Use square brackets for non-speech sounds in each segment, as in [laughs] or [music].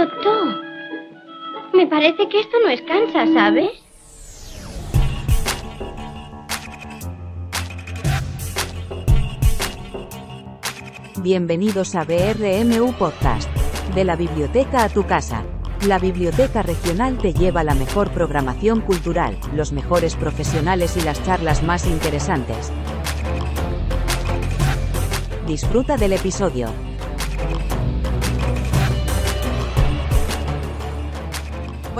Doctor, Me parece que esto no es ¿sabes? Bienvenidos a BRMU Podcast. De la biblioteca a tu casa. La Biblioteca Regional te lleva la mejor programación cultural, los mejores profesionales y las charlas más interesantes. Disfruta del episodio.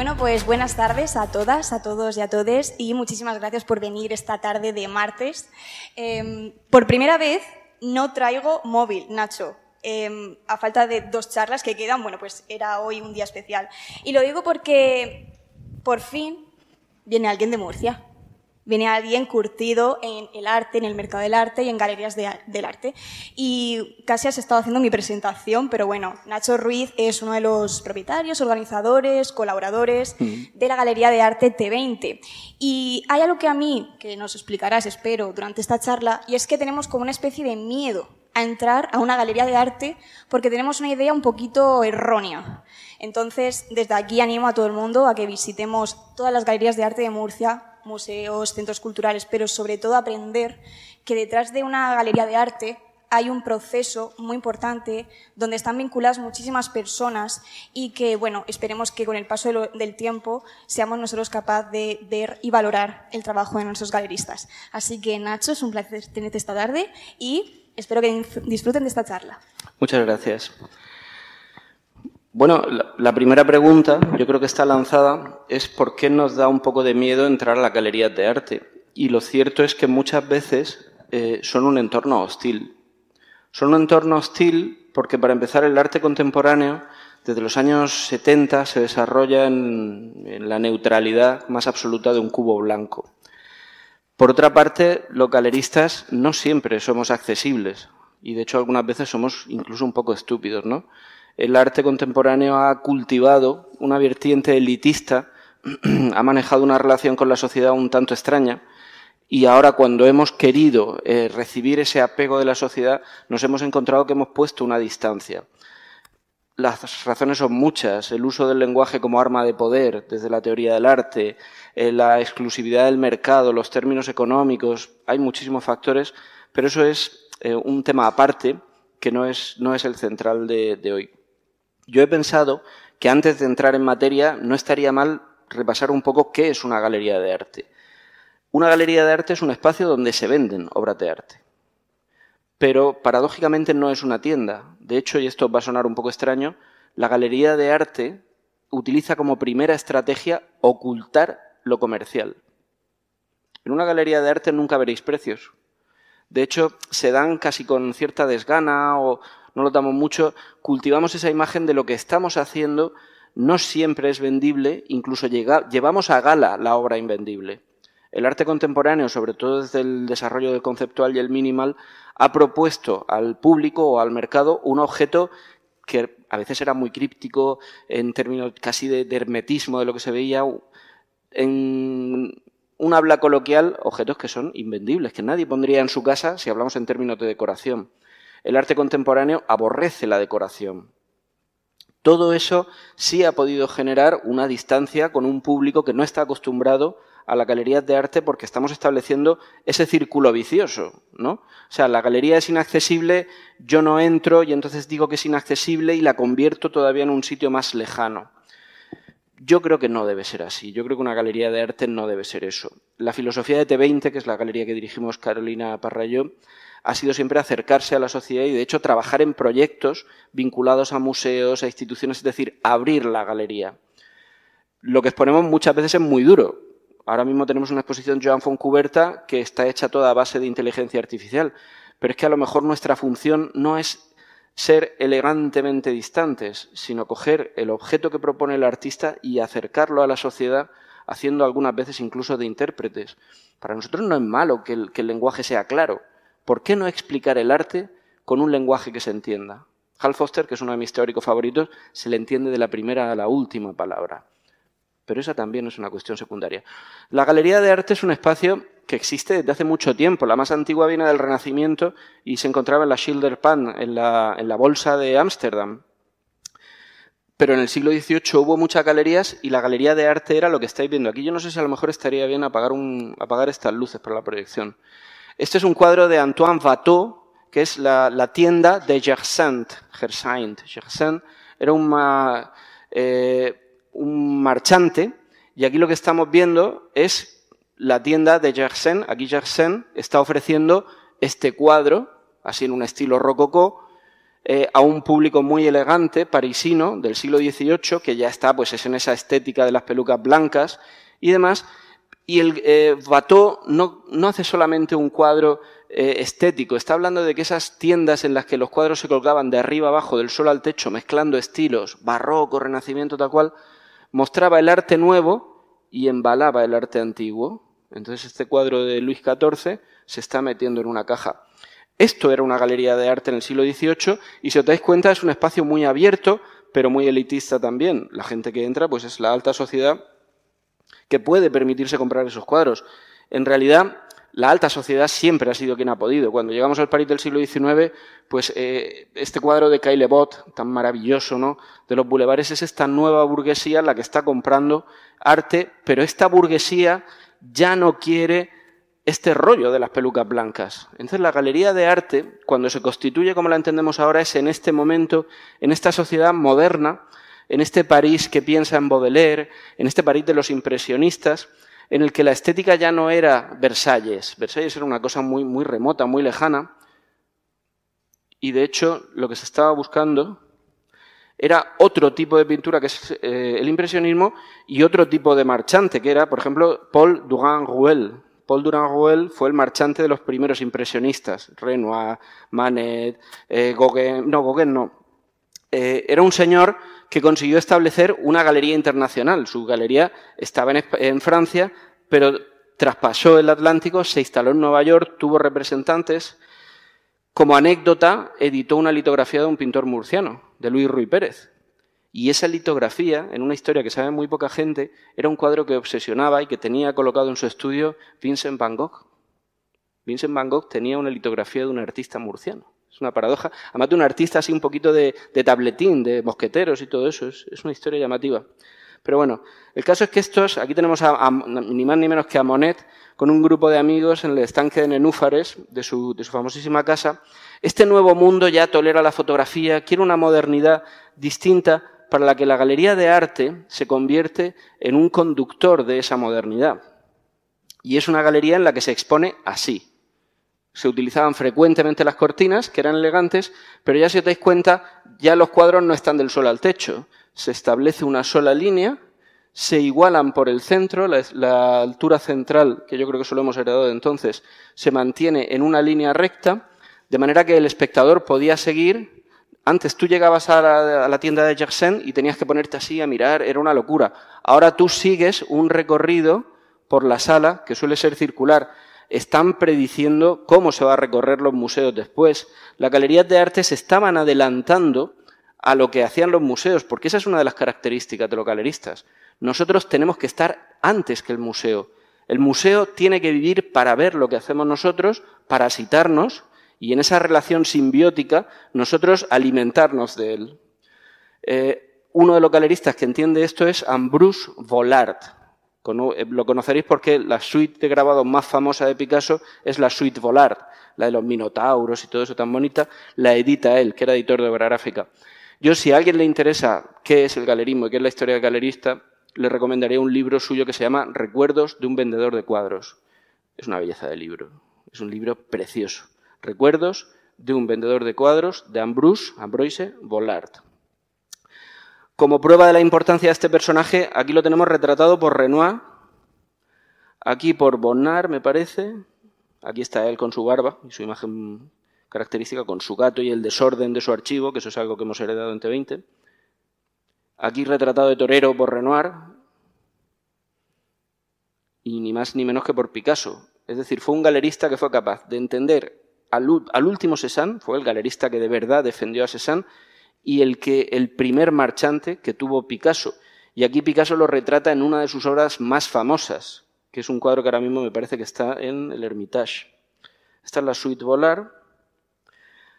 Bueno, pues buenas tardes a todas, a todos y a todes y muchísimas gracias por venir esta tarde de martes. Em, por primera vez no traigo móvil, Nacho. Em, a falta de dos charlas que quedan, bueno, pues era hoy un día especial. Y lo digo porque por fin viene alguien de Murcia viene alguien curtido en el arte, en el mercado del arte y en galerías del arte. Y casi has estado haciendo mi presentación, pero bueno, Nacho Ruiz es uno de los propietarios, organizadores, colaboradores mm. de la Galería de Arte T20. Y hay algo que a mí, que nos explicarás, espero, durante esta charla, y es que tenemos como una especie de miedo a entrar a una galería de arte porque tenemos una idea un poquito errónea. Entonces, desde aquí animo a todo el mundo a que visitemos todas las galerías de arte de Murcia museos, centros culturales, pero sobre todo aprender que detrás de una galería de arte hay un proceso muy importante donde están vinculadas muchísimas personas y que, bueno, esperemos que con el paso del tiempo seamos nosotros capaces de ver y valorar el trabajo de nuestros galeristas. Así que, Nacho, es un placer tenerte esta tarde y espero que disfruten de esta charla. Muchas gracias. Bueno, la, primera pregunta, yo creo que está lanzada, es por qué nos da un poco de miedo entrar a las galerías de arte. Y lo cierto es que muchas veces eh, son un entorno hostil. Son un entorno hostil porque, para empezar, el arte contemporáneo desde los años 70 se desarrolla en, en la neutralidad más absoluta de un cubo blanco. Por otra parte, los galeristas no siempre somos accesibles y, de hecho, algunas veces somos incluso un poco estúpidos, ¿no? el arte contemporáneo ha cultivado una vertiente elitista, [clears throat] ha manejado una relación con la sociedad un tanto extraña. Y ahora cuando hemos querido eh, recibir ese apego de la sociedad, nos hemos encontrado que hemos puesto una distancia. Las razones son muchas. El uso del lenguaje como arma de poder, desde la teoría del arte, eh, la exclusividad del mercado, los términos económicos, hay muchísimos factores, pero eso es eh, un tema aparte que no es, el central de hoy. Yo he pensado que antes de entrar en materia no estaría mal repasar un poco qué es una galería de arte. Una galería de arte es un espacio donde se venden obras de arte. Pero paradójicamente no es una tienda. De hecho, y esto va a sonar un poco extraño, la galería de arte utiliza como primera estrategia ocultar lo comercial. En una galería de arte nunca veréis precios. De hecho, se dan casi con cierta desgana o, no lo damos mucho, cultivamos esa imagen de lo que estamos haciendo no siempre es vendible, incluso llevamos a gala la obra invendible. El arte contemporáneo, sobre todo desde el desarrollo del conceptual y el minimal, ha propuesto al público o al mercado un objeto que a veces era muy críptico en términos casi de, de hermetismo de lo que se veía. En un habla coloquial, objetos que son invendibles, que nadie pondría en su casa si hablamos en términos de decoración. El arte contemporáneo aborrece la decoración. Todo eso sí ha podido generar una distancia con un público que no está acostumbrado a la galería de arte porque estamos estableciendo ese círculo vicioso, ¿no? O sea, la galería es inaccesible, yo no entro y entonces digo que es inaccesible y la convierto todavía en un sitio más lejano. Yo creo que no debe ser así. Yo creo que una galería de arte no debe ser eso. La filosofía de T20, que es la galería que dirigimos Carolina Parrayo, ha sido siempre acercarse a la sociedad y, de hecho, trabajar en proyectos vinculados a museos, a instituciones, es decir, abrir la galería. Lo que exponemos muchas veces es muy duro. Ahora mismo tenemos una exposición Joan Kuberta, que está hecha toda a base de inteligencia artificial, pero es que a lo mejor nuestra función no es ser elegantemente distantes, sino coger el objeto que propone el artista y acercarlo a la sociedad haciendo algunas veces incluso de intérpretes. Para nosotros no es malo que el lenguaje sea claro, ¿Por qué no explicar el arte con un lenguaje que se entienda? Hal Foster, que es uno de mis teóricos favoritos, se le entiende de la primera a la última palabra. Pero esa también es una cuestión secundaria. La Galería de Arte es un espacio que existe desde hace mucho tiempo. La más antigua viene del Renacimiento y se encontraba en la Schilderpan, en la, en la Bolsa de Ámsterdam. Pero en el siglo XVIII hubo muchas galerías y la galería de arte era lo que estáis viendo aquí. Yo no sé si a lo mejor estaría bien apagar estas luces para la proyección. Este es un cuadro de Antoine Watteau, que es la, tienda de Gersaint. Gersaint. era eh, un marchante, y aquí lo que estamos viendo es la tienda de Gersaint. Aquí Gersaint está ofreciendo este cuadro, así en un estilo rococó, eh, a un público muy elegante, parisino, del siglo XVIII, que ya está pues, es en esa estética de las pelucas blancas y demás, y el eh, bateau no, hace solamente un cuadro eh, estético, está hablando de que esas tiendas en las que los cuadros se colgaban de arriba abajo, del sol al techo, mezclando estilos, barroco, renacimiento, tal cual, mostraba el arte nuevo y embalaba el arte antiguo. Entonces este cuadro de Luis XIV se está metiendo en una caja. Esto era una galería de arte en el siglo XVIII y si os dais cuenta es un espacio muy abierto, pero muy elitista también. La gente que entra pues es la alta sociedad que puede permitirse comprar esos cuadros. En realidad, la alta sociedad siempre ha sido quien ha podido. Cuando llegamos al París del siglo XIX, pues eh, este cuadro de Kyle Bott, tan maravilloso, ¿no? De los bulevares, es esta nueva burguesía la que está comprando arte, pero esta burguesía ya no quiere este rollo de las pelucas blancas. Entonces, la galería de arte, cuando se constituye como la entendemos ahora, es en este momento, en esta sociedad moderna, en este París que piensa en Baudelaire, en este París de los impresionistas, en el que la estética ya no era Versalles. Versalles era una cosa muy, muy remota, muy lejana. Y de hecho, lo que se estaba buscando era otro tipo de pintura, que es eh, el impresionismo, y otro tipo de marchante, que era, por ejemplo, Paul Durand-Ruel. Paul Durand-Ruel fue el marchante de los primeros impresionistas, Renoir, Manet, eh, Gauguin, no, Gauguin no. Eh, era un señor que consiguió establecer una galería internacional. Su galería estaba en, Francia, pero traspasó el Atlántico, se instaló en Nueva York, tuvo representantes. Como anécdota, editó una litografía de un pintor murciano, de Luis Ruy Pérez. Y esa litografía, en una historia que sabe muy poca gente, era un cuadro que obsesionaba y que tenía colocado en su estudio Vincent Van Gogh. Vincent Van Gogh tenía una litografía de un artista murciano. Es una paradoja. Además de un artista así un poquito de, tabletín, de mosqueteros y todo eso. Es, una historia llamativa. Pero bueno, el caso es que estos, aquí tenemos a, ni más ni menos que a Monet con un grupo de amigos en el estanque de Nenúfares, de su, de su famosísima casa. Este nuevo mundo ya tolera la fotografía, quiere una modernidad distinta para la que la galería de arte se convierte en un conductor de esa modernidad. Y es una galería en la que se expone así, se utilizaban frecuentemente las cortinas, que eran elegantes, pero ya si os dais cuenta, ya los cuadros no están del suelo al techo. Se establece una sola línea, se igualan por el centro, la, altura central, que yo creo que solo hemos heredado de entonces, se mantiene en una línea recta, de manera que el espectador podía seguir. Antes tú llegabas a la, tienda de Jackson y tenías que ponerte así a mirar, era una locura. Ahora tú sigues un recorrido por la sala, que suele ser circular, están prediciendo cómo se va a recorrer los museos después. Las galerías de arte se estaban adelantando a lo que hacían los museos, porque esa es una de las características de los galeristas. Nosotros tenemos que estar antes que el museo. El museo tiene que vivir para ver lo que hacemos nosotros, para citarnos, y en esa relación simbiótica nosotros alimentarnos de él. Eh, uno de los galeristas que entiende esto es Ambrose Vollard, eh, lo conoceréis porque la suite de grabados más famosa de Picasso es la suite Volard, la de los minotauros y todo eso tan bonita, la edita él, que era editor de obra gráfica. Yo, si a alguien le interesa qué es el galerismo y qué es la historia del galerista, le recomendaría un libro suyo que se llama Recuerdos de un vendedor de cuadros. Es una belleza de libro, es un libro precioso. Recuerdos de un vendedor de cuadros de Ambrose, Ambroise Vollard. Como prueba de la importancia de este personaje, aquí lo tenemos retratado por Renoir, aquí por Bonnard, me parece. Aquí está él con su barba y su imagen característica, con su gato y el desorden de su archivo, que eso es algo que hemos heredado en T20. Aquí retratado de torero por Renoir, y ni más ni menos que por Picasso. Es decir, fue un galerista que fue capaz de entender al, último Cézanne, fue el galerista que de verdad defendió a Cézanne, y el que el primer marchante que tuvo Picasso. Y aquí Picasso lo retrata en una de sus obras más famosas, que es un cuadro que ahora mismo me parece que está en el Hermitage. Esta es la Suite Volar.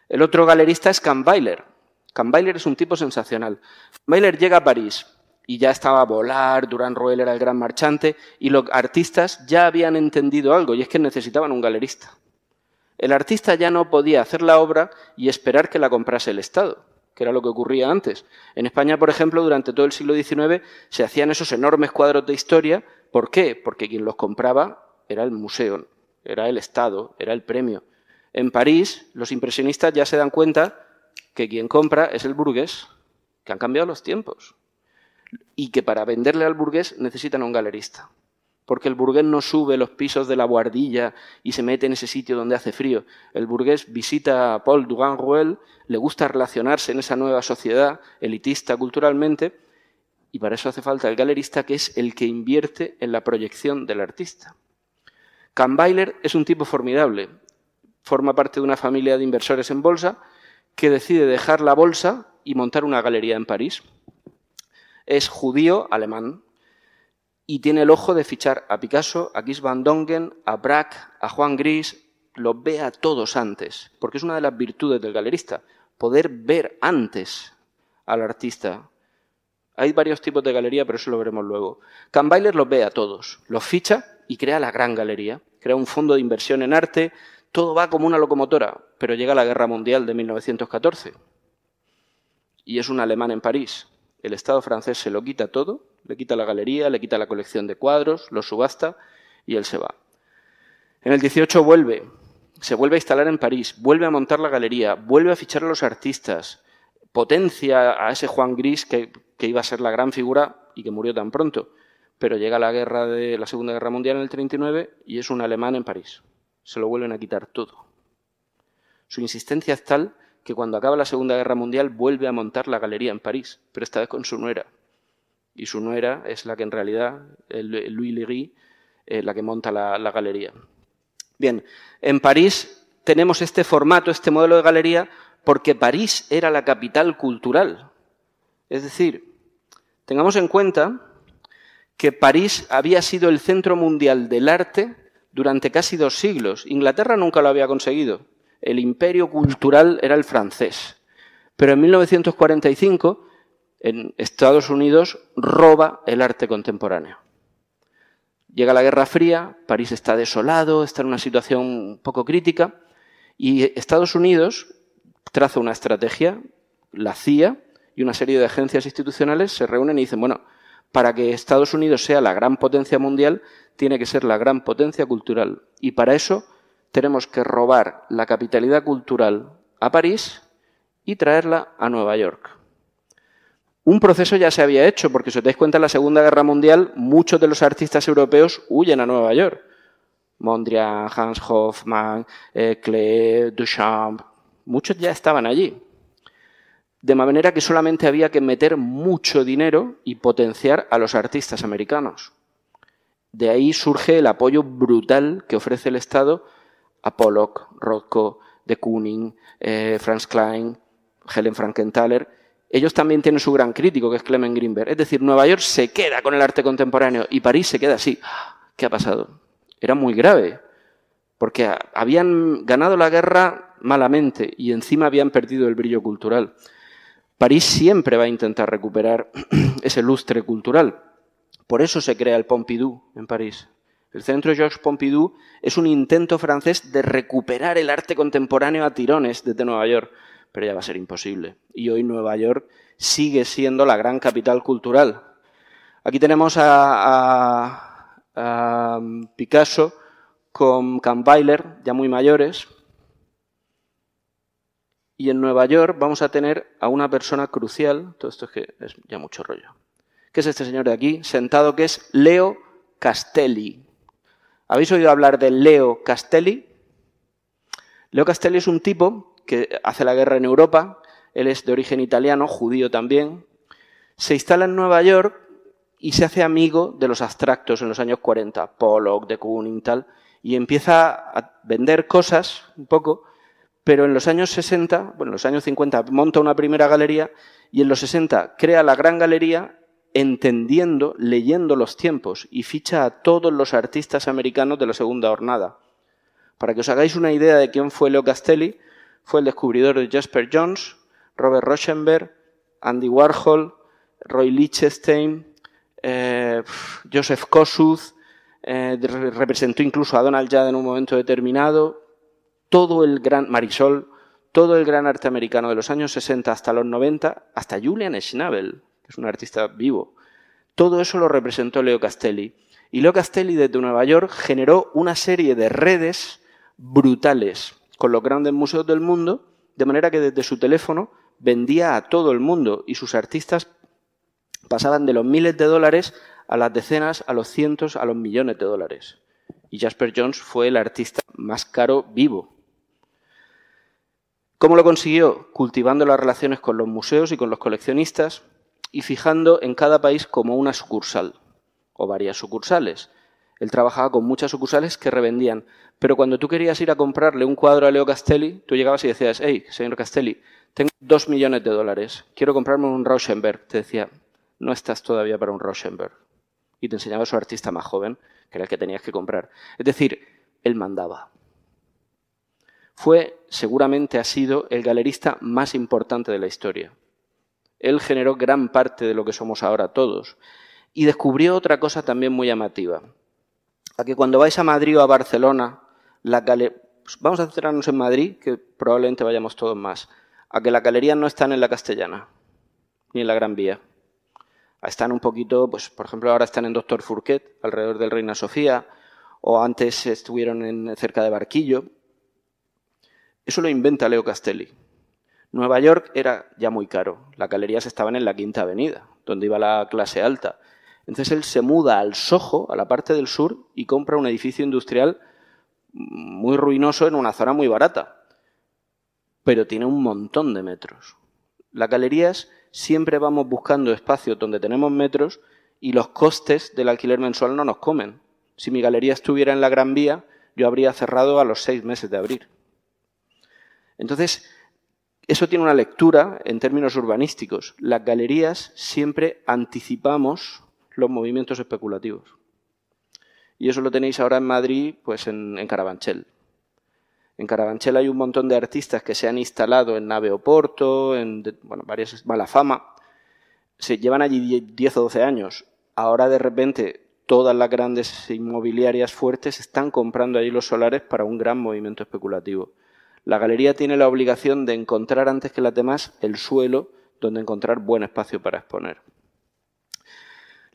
El otro galerista es Kahnweiler. Kahnweiler es un tipo sensacional. Kahnweiler llega a París y ya estaba Volar, Durán Roel era el gran marchante, y los artistas ya habían entendido algo, y es que necesitaban un galerista. El artista ya no podía hacer la obra y esperar que la comprase el Estado que era lo que ocurría antes. En España, por ejemplo, durante todo el siglo XIX se hacían esos enormes cuadros de historia. ¿Por qué? Porque quien los compraba era el museo, era el Estado, era el premio. En París, los impresionistas ya se dan cuenta que quien compra es el burgués, que han cambiado los tiempos y que para venderle al burgués necesitan un galerista porque el burgués no sube los pisos de la guardilla y se mete en ese sitio donde hace frío. El burgués visita a Paul Dugan Ruel, le gusta relacionarse en esa nueva sociedad elitista culturalmente, y para eso hace falta el galerista que es el que invierte en la proyección del artista. Kahnweiler es un tipo formidable, forma parte de una familia de inversores en bolsa que decide dejar la bolsa y montar una galería en París. Es judío alemán, y tiene el ojo de fichar a Picasso, a Gis Van Dongen, a Braque, a Juan Gris, los ve a todos antes, porque es una de las virtudes del galerista, poder ver antes al artista. Hay varios tipos de galería, pero eso lo veremos luego. Kahnweiler los ve a todos, los ficha y crea la gran galería, crea un fondo de inversión en arte, todo va como una locomotora, pero llega la Guerra Mundial de 1914 y es un alemán en París. El Estado francés se lo quita todo le quita la galería, le quita la colección de cuadros, lo subasta y él se va. En el 18 vuelve, se vuelve a instalar en París, vuelve a montar la galería, vuelve a fichar a los artistas, potencia a ese Juan Gris que, iba a ser la gran figura y que murió tan pronto. Pero llega la guerra de la Segunda Guerra Mundial en el 39 y es un alemán en París. Se lo vuelven a quitar todo. Su insistencia es tal que cuando acaba la Segunda Guerra Mundial vuelve a montar la galería en París, pero esta vez con su nuera, y su nuera es la que en realidad, Louis Leguy, eh, la que monta la, la galería. Bien, en París tenemos este formato, este modelo de galería, porque París era la capital cultural. Es decir, tengamos en cuenta que París había sido el centro mundial del arte durante casi dos siglos. Inglaterra nunca lo había conseguido. El imperio cultural era el francés. Pero en 1945 en Estados Unidos roba el arte contemporáneo. Llega la Guerra Fría, París está desolado, está en una situación un poco crítica, y Estados Unidos traza una estrategia, la CIA y una serie de agencias institucionales se reúnen y dicen, bueno, para que Estados Unidos sea la gran potencia mundial, tiene que ser la gran potencia cultural. Y para eso tenemos que robar la capitalidad cultural a París y traerla a Nueva York. Un proceso ya se había hecho, porque si os dais cuenta, en la Segunda Guerra Mundial muchos de los artistas europeos huyen a Nueva York. Mondrian, Hans Hofmann, Klee, eh, Duchamp, muchos ya estaban allí. De manera que solamente había que meter mucho dinero y potenciar a los artistas americanos. De ahí surge el apoyo brutal que ofrece el Estado a Pollock, Rothko, de Kooning, eh, Franz Klein, Helen Frankenthaler ellos también tienen su gran crítico, que es Clement Greenberg. Es decir, Nueva York se queda con el arte contemporáneo y París se queda así. [gasps] ¿Qué ha pasado? Era muy grave, porque habían ganado la guerra malamente y encima habían perdido el brillo cultural. París siempre va a intentar recuperar [clears throat] ese lustre cultural. Por eso se crea el Pompidou en París. El Centro Georges Pompidou es un intento francés de recuperar el arte contemporáneo a tirones desde Nueva York pero ya va a ser imposible. Y hoy Nueva York sigue siendo la gran capital cultural. Aquí tenemos a, Picasso con Kampweiler, ya muy mayores. Y en Nueva York vamos a tener a una persona crucial, todo esto es que es ya mucho rollo, que es este señor de aquí, sentado, que es Leo Castelli. ¿Habéis oído hablar de Leo Castelli? Leo Castelli es un tipo que hace la guerra en Europa, él es de origen italiano, judío también, se instala en Nueva York y se hace amigo de los abstractos en los años 40, Pollock, de y tal, y empieza a vender cosas un poco, pero en los años 60, bueno, en los años 50 monta una primera galería y en los 60 crea la gran galería entendiendo, leyendo los tiempos y ficha a todos los artistas americanos de la segunda hornada. Para que os hagáis una idea de quién fue Leo Castelli, fue el descubridor de Jasper Jones, Robert Rauschenberg, Andy Warhol, Roy Lichtenstein, eh, Joseph Kosuth, eh, representó incluso a Donald Judd en un momento determinado, todo el gran Marisol, todo el gran arte americano de los años 60 hasta los 90, hasta Julian Schnabel, que es un artista vivo. Todo eso lo representó Leo Castelli. Y Leo Castelli desde Nueva York generó una serie de redes brutales con los grandes museos del mundo, de manera que desde su teléfono vendía a todo el mundo y sus artistas pasaban de los miles de dólares a las decenas, a los cientos, a los millones de dólares. Y Jasper Jones fue el artista más caro vivo. ¿Cómo lo consiguió? Cultivando las relaciones con los museos y con los coleccionistas y fijando en cada país como una sucursal o varias sucursales él trabajaba con muchas sucursales que revendían. Pero cuando tú querías ir a comprarle un cuadro a Leo Castelli, tú llegabas y decías, hey, señor Castelli, tengo dos millones de dólares, quiero comprarme un Rosenberg". Te decía, no estás todavía para un Rosenberg". Y te enseñaba a su artista más joven, que era el que tenías que comprar. Es decir, él mandaba. Fue, seguramente ha sido, el galerista más importante de la historia. Él generó gran parte de lo que somos ahora todos. Y descubrió otra cosa también muy llamativa a que cuando vais a Madrid o a Barcelona, pues vamos a centrarnos en Madrid, que probablemente vayamos todos más, a que las galerías no están en la Castellana, ni en la Gran Vía. Están un poquito, pues por ejemplo ahora están en Doctor Furquet, alrededor del Reina Sofía, o antes estuvieron en, cerca de Barquillo. Eso lo inventa Leo Castelli. Nueva York era ya muy caro. Las galerías estaban en la Quinta Avenida, donde iba la clase alta. Entonces él se muda al Soho, a la parte del sur, y compra un edificio industrial muy ruinoso en una zona muy barata, pero tiene un montón de metros. Las galerías siempre vamos buscando espacios donde tenemos metros y los costes del alquiler mensual no nos comen. Si mi galería estuviera en la Gran Vía, yo habría cerrado a los seis meses de abrir. Entonces, eso tiene una lectura en términos urbanísticos. Las galerías siempre anticipamos los movimientos especulativos. Y eso lo tenéis ahora en Madrid, pues en, Carabanchel. En Carabanchel hay un montón de artistas que se han instalado en Nave Oporto, en bueno, varias fama. Se llevan allí 10 o 12 años. Ahora de repente todas las grandes inmobiliarias fuertes están comprando allí los solares para un gran movimiento especulativo. La galería tiene la obligación de encontrar antes que las demás el suelo donde encontrar buen espacio para exponer.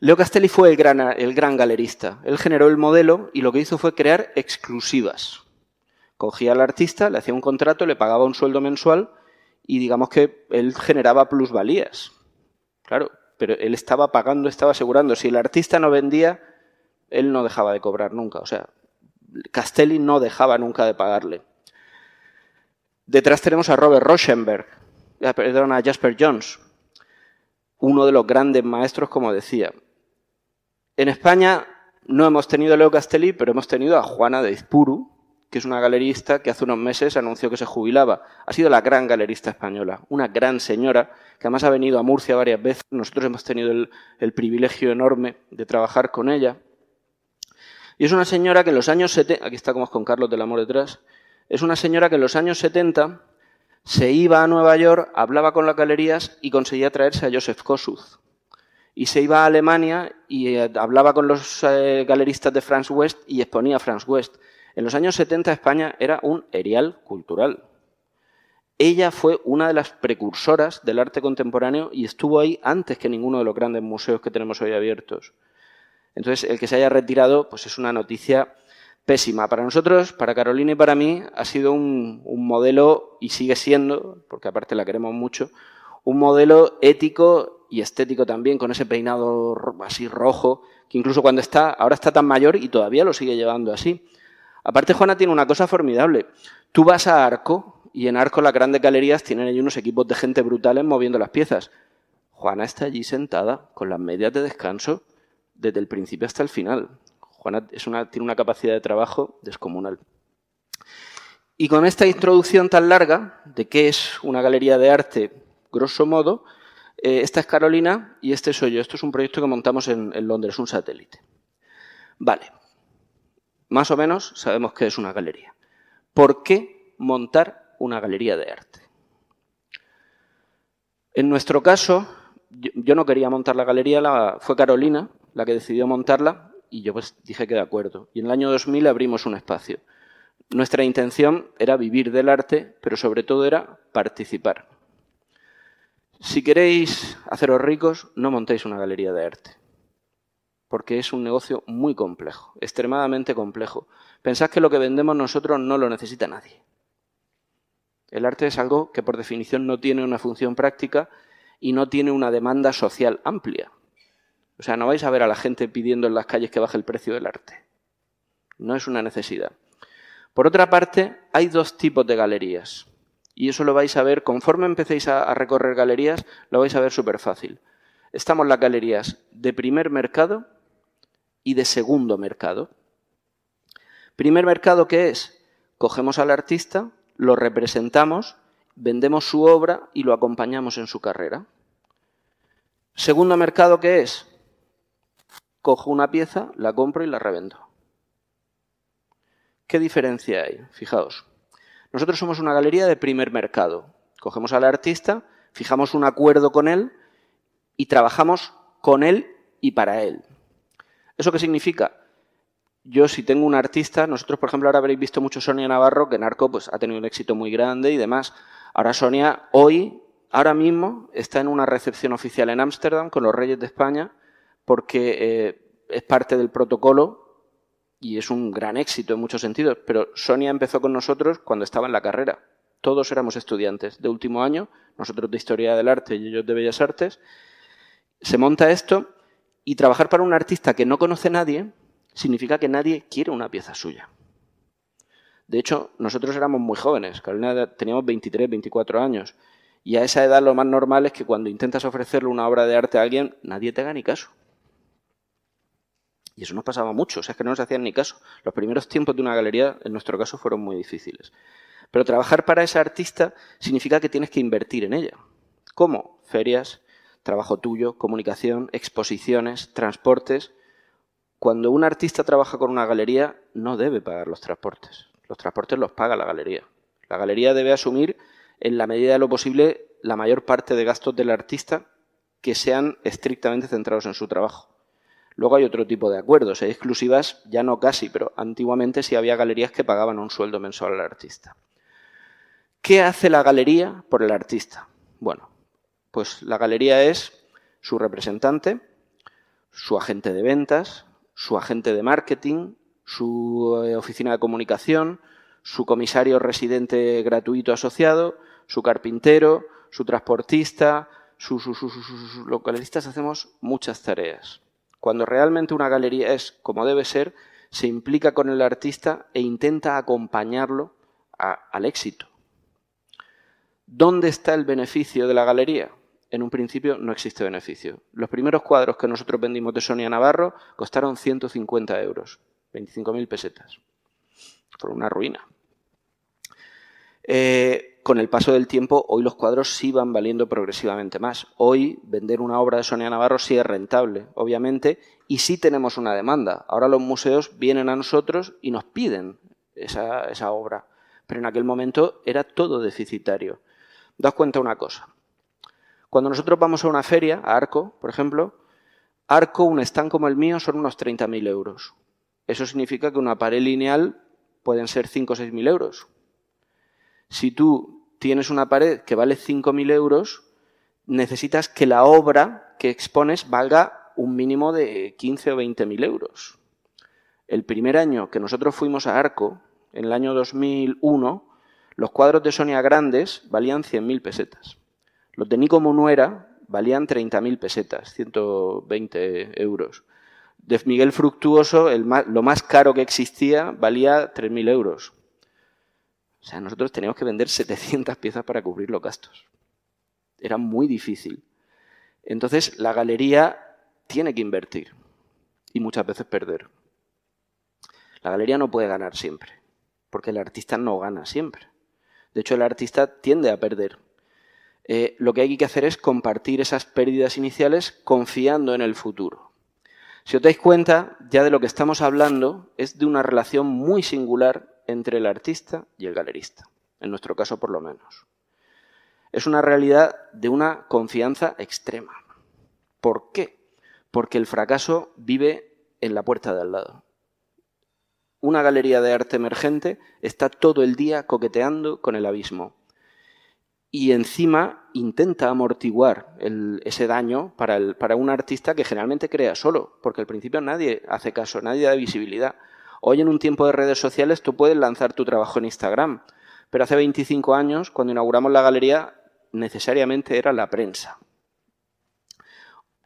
Leo Castelli fue el gran, galerista. Él generó el modelo y lo que hizo fue crear exclusivas. Cogía al artista, le hacía un contrato, le pagaba un sueldo mensual y digamos que él generaba plusvalías. Claro, pero él estaba pagando, estaba asegurando. Si el artista no vendía, él no dejaba de cobrar nunca. O sea, Castelli no dejaba nunca de pagarle. Detrás tenemos a Robert Rosenberg, ah, perdón, a Jasper Jones, uno de los grandes maestros, como decía. En España no hemos tenido a Leo Castelli, pero hemos tenido a Juana de Izpuru, que es una galerista que hace unos meses anunció que se jubilaba. Ha sido la gran galerista española, una gran señora, que además ha venido a Murcia varias veces. Nosotros hemos tenido el, privilegio enorme de trabajar con ella. Y es una señora que en los años 70, aquí está como con Carlos del Amor detrás, es una señora que en los años 70 se iba a Nueva York, hablaba con las galerías y conseguía traerse a Joseph Kosuth y se iba a Alemania y eh, hablaba con los eh, galeristas de Franz West y exponía Franz West. En los años 70 España era un erial cultural. Ella fue una de las precursoras del arte contemporáneo y estuvo ahí antes que ninguno de los grandes museos que tenemos hoy abiertos. Entonces, el que se haya retirado, pues es una noticia pésima. Para nosotros, para Carolina y para mí, ha sido un, un modelo, y sigue siendo, porque aparte la queremos mucho, un modelo ético y estético también, con ese peinado así rojo, que incluso cuando está, ahora está tan mayor y todavía lo sigue llevando así. Aparte, Juana tiene una cosa formidable. Tú vas a Arco y en Arco las grandes galerías tienen allí unos equipos de gente brutales moviendo las piezas. Juana está allí sentada con las medias de descanso desde el principio hasta el final. Juana tiene una capacidad de trabajo descomunal. Y con esta introducción tan larga de qué es una galería de arte, grosso modo, eh, esta es Carolina y este soy yo. Esto es un proyecto que montamos en, Londres, un satélite. Vale. Más o menos sabemos que es una galería. ¿Por qué montar una galería de arte? En nuestro caso, yo no quería montar la galería, la, fue Carolina la que decidió montarla y yo pues dije que de acuerdo. Y en el año 2000 abrimos un espacio. Nuestra intención era vivir del arte, pero sobre todo era participar. Si queréis haceros ricos, no montéis una galería de arte, porque es un negocio muy complejo, extremadamente complejo. Pensad que lo que vendemos nosotros no lo necesita nadie. El arte es algo que por definición no tiene una función práctica y no tiene una demanda social amplia. O sea, no vais a ver a la gente pidiendo en las calles que baje el precio del arte. No es una necesidad. Por otra parte, hay dos tipos de galerías y eso lo vais a ver, conforme empecéis a, recorrer galerías, lo vais a ver súper fácil. Estamos las galerías de primer mercado y de segundo mercado. Primer mercado, ¿qué es? Cogemos al artista, lo representamos, vendemos su obra y lo acompañamos en su carrera. Segundo mercado, ¿qué es? Cojo una pieza, la compro y la revendo. ¿Qué diferencia hay? Fijaos. Nosotros somos una galería de primer mercado. Cogemos al artista, fijamos un acuerdo con él y trabajamos con él y para él. ¿Eso qué significa? Yo si tengo un artista, nosotros por ejemplo ahora habréis visto mucho Sonia Navarro, que Narco pues, ha tenido un éxito muy grande y demás. Ahora Sonia hoy, ahora mismo, está en una recepción oficial en Ámsterdam con los Reyes de España porque eh, es parte del protocolo y es un gran éxito en muchos sentidos, pero Sonia empezó con nosotros cuando estaba en la carrera. Todos éramos estudiantes de último año, nosotros de Historia del Arte y ellos de Bellas Artes. Se monta esto y trabajar para un artista que no conoce a nadie significa que nadie quiere una pieza suya. De hecho, nosotros éramos muy jóvenes, Carolina teníamos 23, 24 años, y a esa edad lo más normal es que cuando intentas ofrecerle una obra de arte a alguien, nadie te haga ni caso. Y eso nos pasaba mucho, o sea, es que no nos hacían ni caso. Los primeros tiempos de una galería, en nuestro caso, fueron muy difíciles. Pero trabajar para esa artista significa que tienes que invertir en ella. ¿Cómo? Ferias, trabajo tuyo, comunicación, exposiciones, transportes. Cuando un artista trabaja con una galería, no debe pagar los transportes. Los transportes los paga la galería. La galería debe asumir, en la medida de lo posible, la mayor parte de gastos del artista que sean estrictamente centrados en su trabajo. Luego hay otro tipo de acuerdos, hay exclusivas, ya no casi, pero antiguamente sí había galerías que pagaban un sueldo mensual al artista. ¿Qué hace la galería por el artista? Bueno, pues la galería es su representante, su agente de ventas, su agente de marketing, su eh, oficina de comunicación, su comisario residente gratuito asociado, su carpintero, su transportista, sus localistas, hacemos muchas tareas. Cuando realmente una galería es como debe ser, se implica con el artista e intenta acompañarlo al éxito. ¿Dónde está el beneficio de la galería? En un principio no existe beneficio. Los primeros cuadros que nosotros vendimos de Sonia Navarro costaron 150 euros, 25.000 pesetas. Fue una ruina. Eh, con el paso del tiempo, hoy los cuadros sí van valiendo progresivamente más. Hoy vender una obra de Sonia Navarro sí es rentable, obviamente, y sí tenemos una demanda. Ahora los museos vienen a nosotros y nos piden esa, obra, pero en aquel momento era todo deficitario. Daos cuenta una cosa. Cuando nosotros vamos a una feria, a Arco, por ejemplo, Arco, un stand como el mío, son unos 30.000 euros. Eso significa que una pared lineal pueden ser 5 o 6.000 euros. Si tú tienes una pared que vale 5.000 euros, necesitas que la obra que expones valga un mínimo de 15 o 20.000 euros. El primer año que nosotros fuimos a Arco, en el año 2001, los cuadros de Sonia Grandes valían 100.000 pesetas. Los de Nico Monuera valían 30.000 pesetas, 120 euros. De Miguel Fructuoso, lo más caro que existía, valía 3.000 euros. O sea, nosotros teníamos que vender 700 [laughs] piezas para cubrir los gastos. Era muy difícil. Entonces, la galería tiene que invertir y muchas veces perder. La galería no puede ganar siempre, porque el artista no gana siempre. De hecho, el artista tiende a perder. Eh, lo que hay que hacer es compartir esas pérdidas iniciales confiando en el futuro. Si os dais cuenta, ya de lo que estamos hablando es de una relación muy singular entre el artista y el galerista, en nuestro caso por lo menos. Es una realidad de una confianza extrema. ¿Por qué? Porque el fracaso vive en la puerta de al lado. Una galería de arte emergente está todo el día coqueteando con el abismo y encima intenta amortiguar ese daño para, para un artista que generalmente crea solo, porque al principio nadie hace caso, nadie da visibilidad. Hoy en un tiempo de redes sociales tú puedes lanzar tu trabajo en Instagram, pero hace 25 años, cuando inauguramos la galería, necesariamente era la prensa.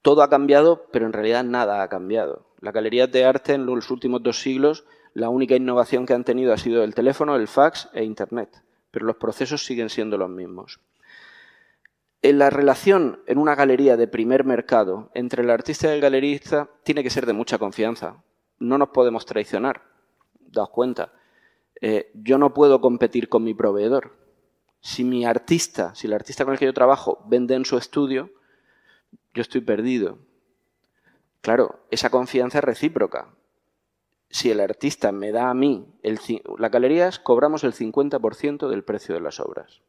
Todo ha cambiado, pero en realidad nada ha cambiado. Las galerías de arte en los últimos dos siglos, la única innovación que han tenido ha sido el teléfono, el fax e Internet, pero los procesos siguen siendo los mismos. En la relación en una galería de primer mercado entre el artista y el galerista tiene que ser de mucha confianza, no nos podemos traicionar, daos cuenta. Eh, yo no puedo competir con mi proveedor. Si mi artista, si el artista con el que yo trabajo vende en su estudio, yo estoy perdido. Claro, esa confianza es recíproca. Si el artista me da a mí, el, la galería cobramos el 50% del precio de las obras.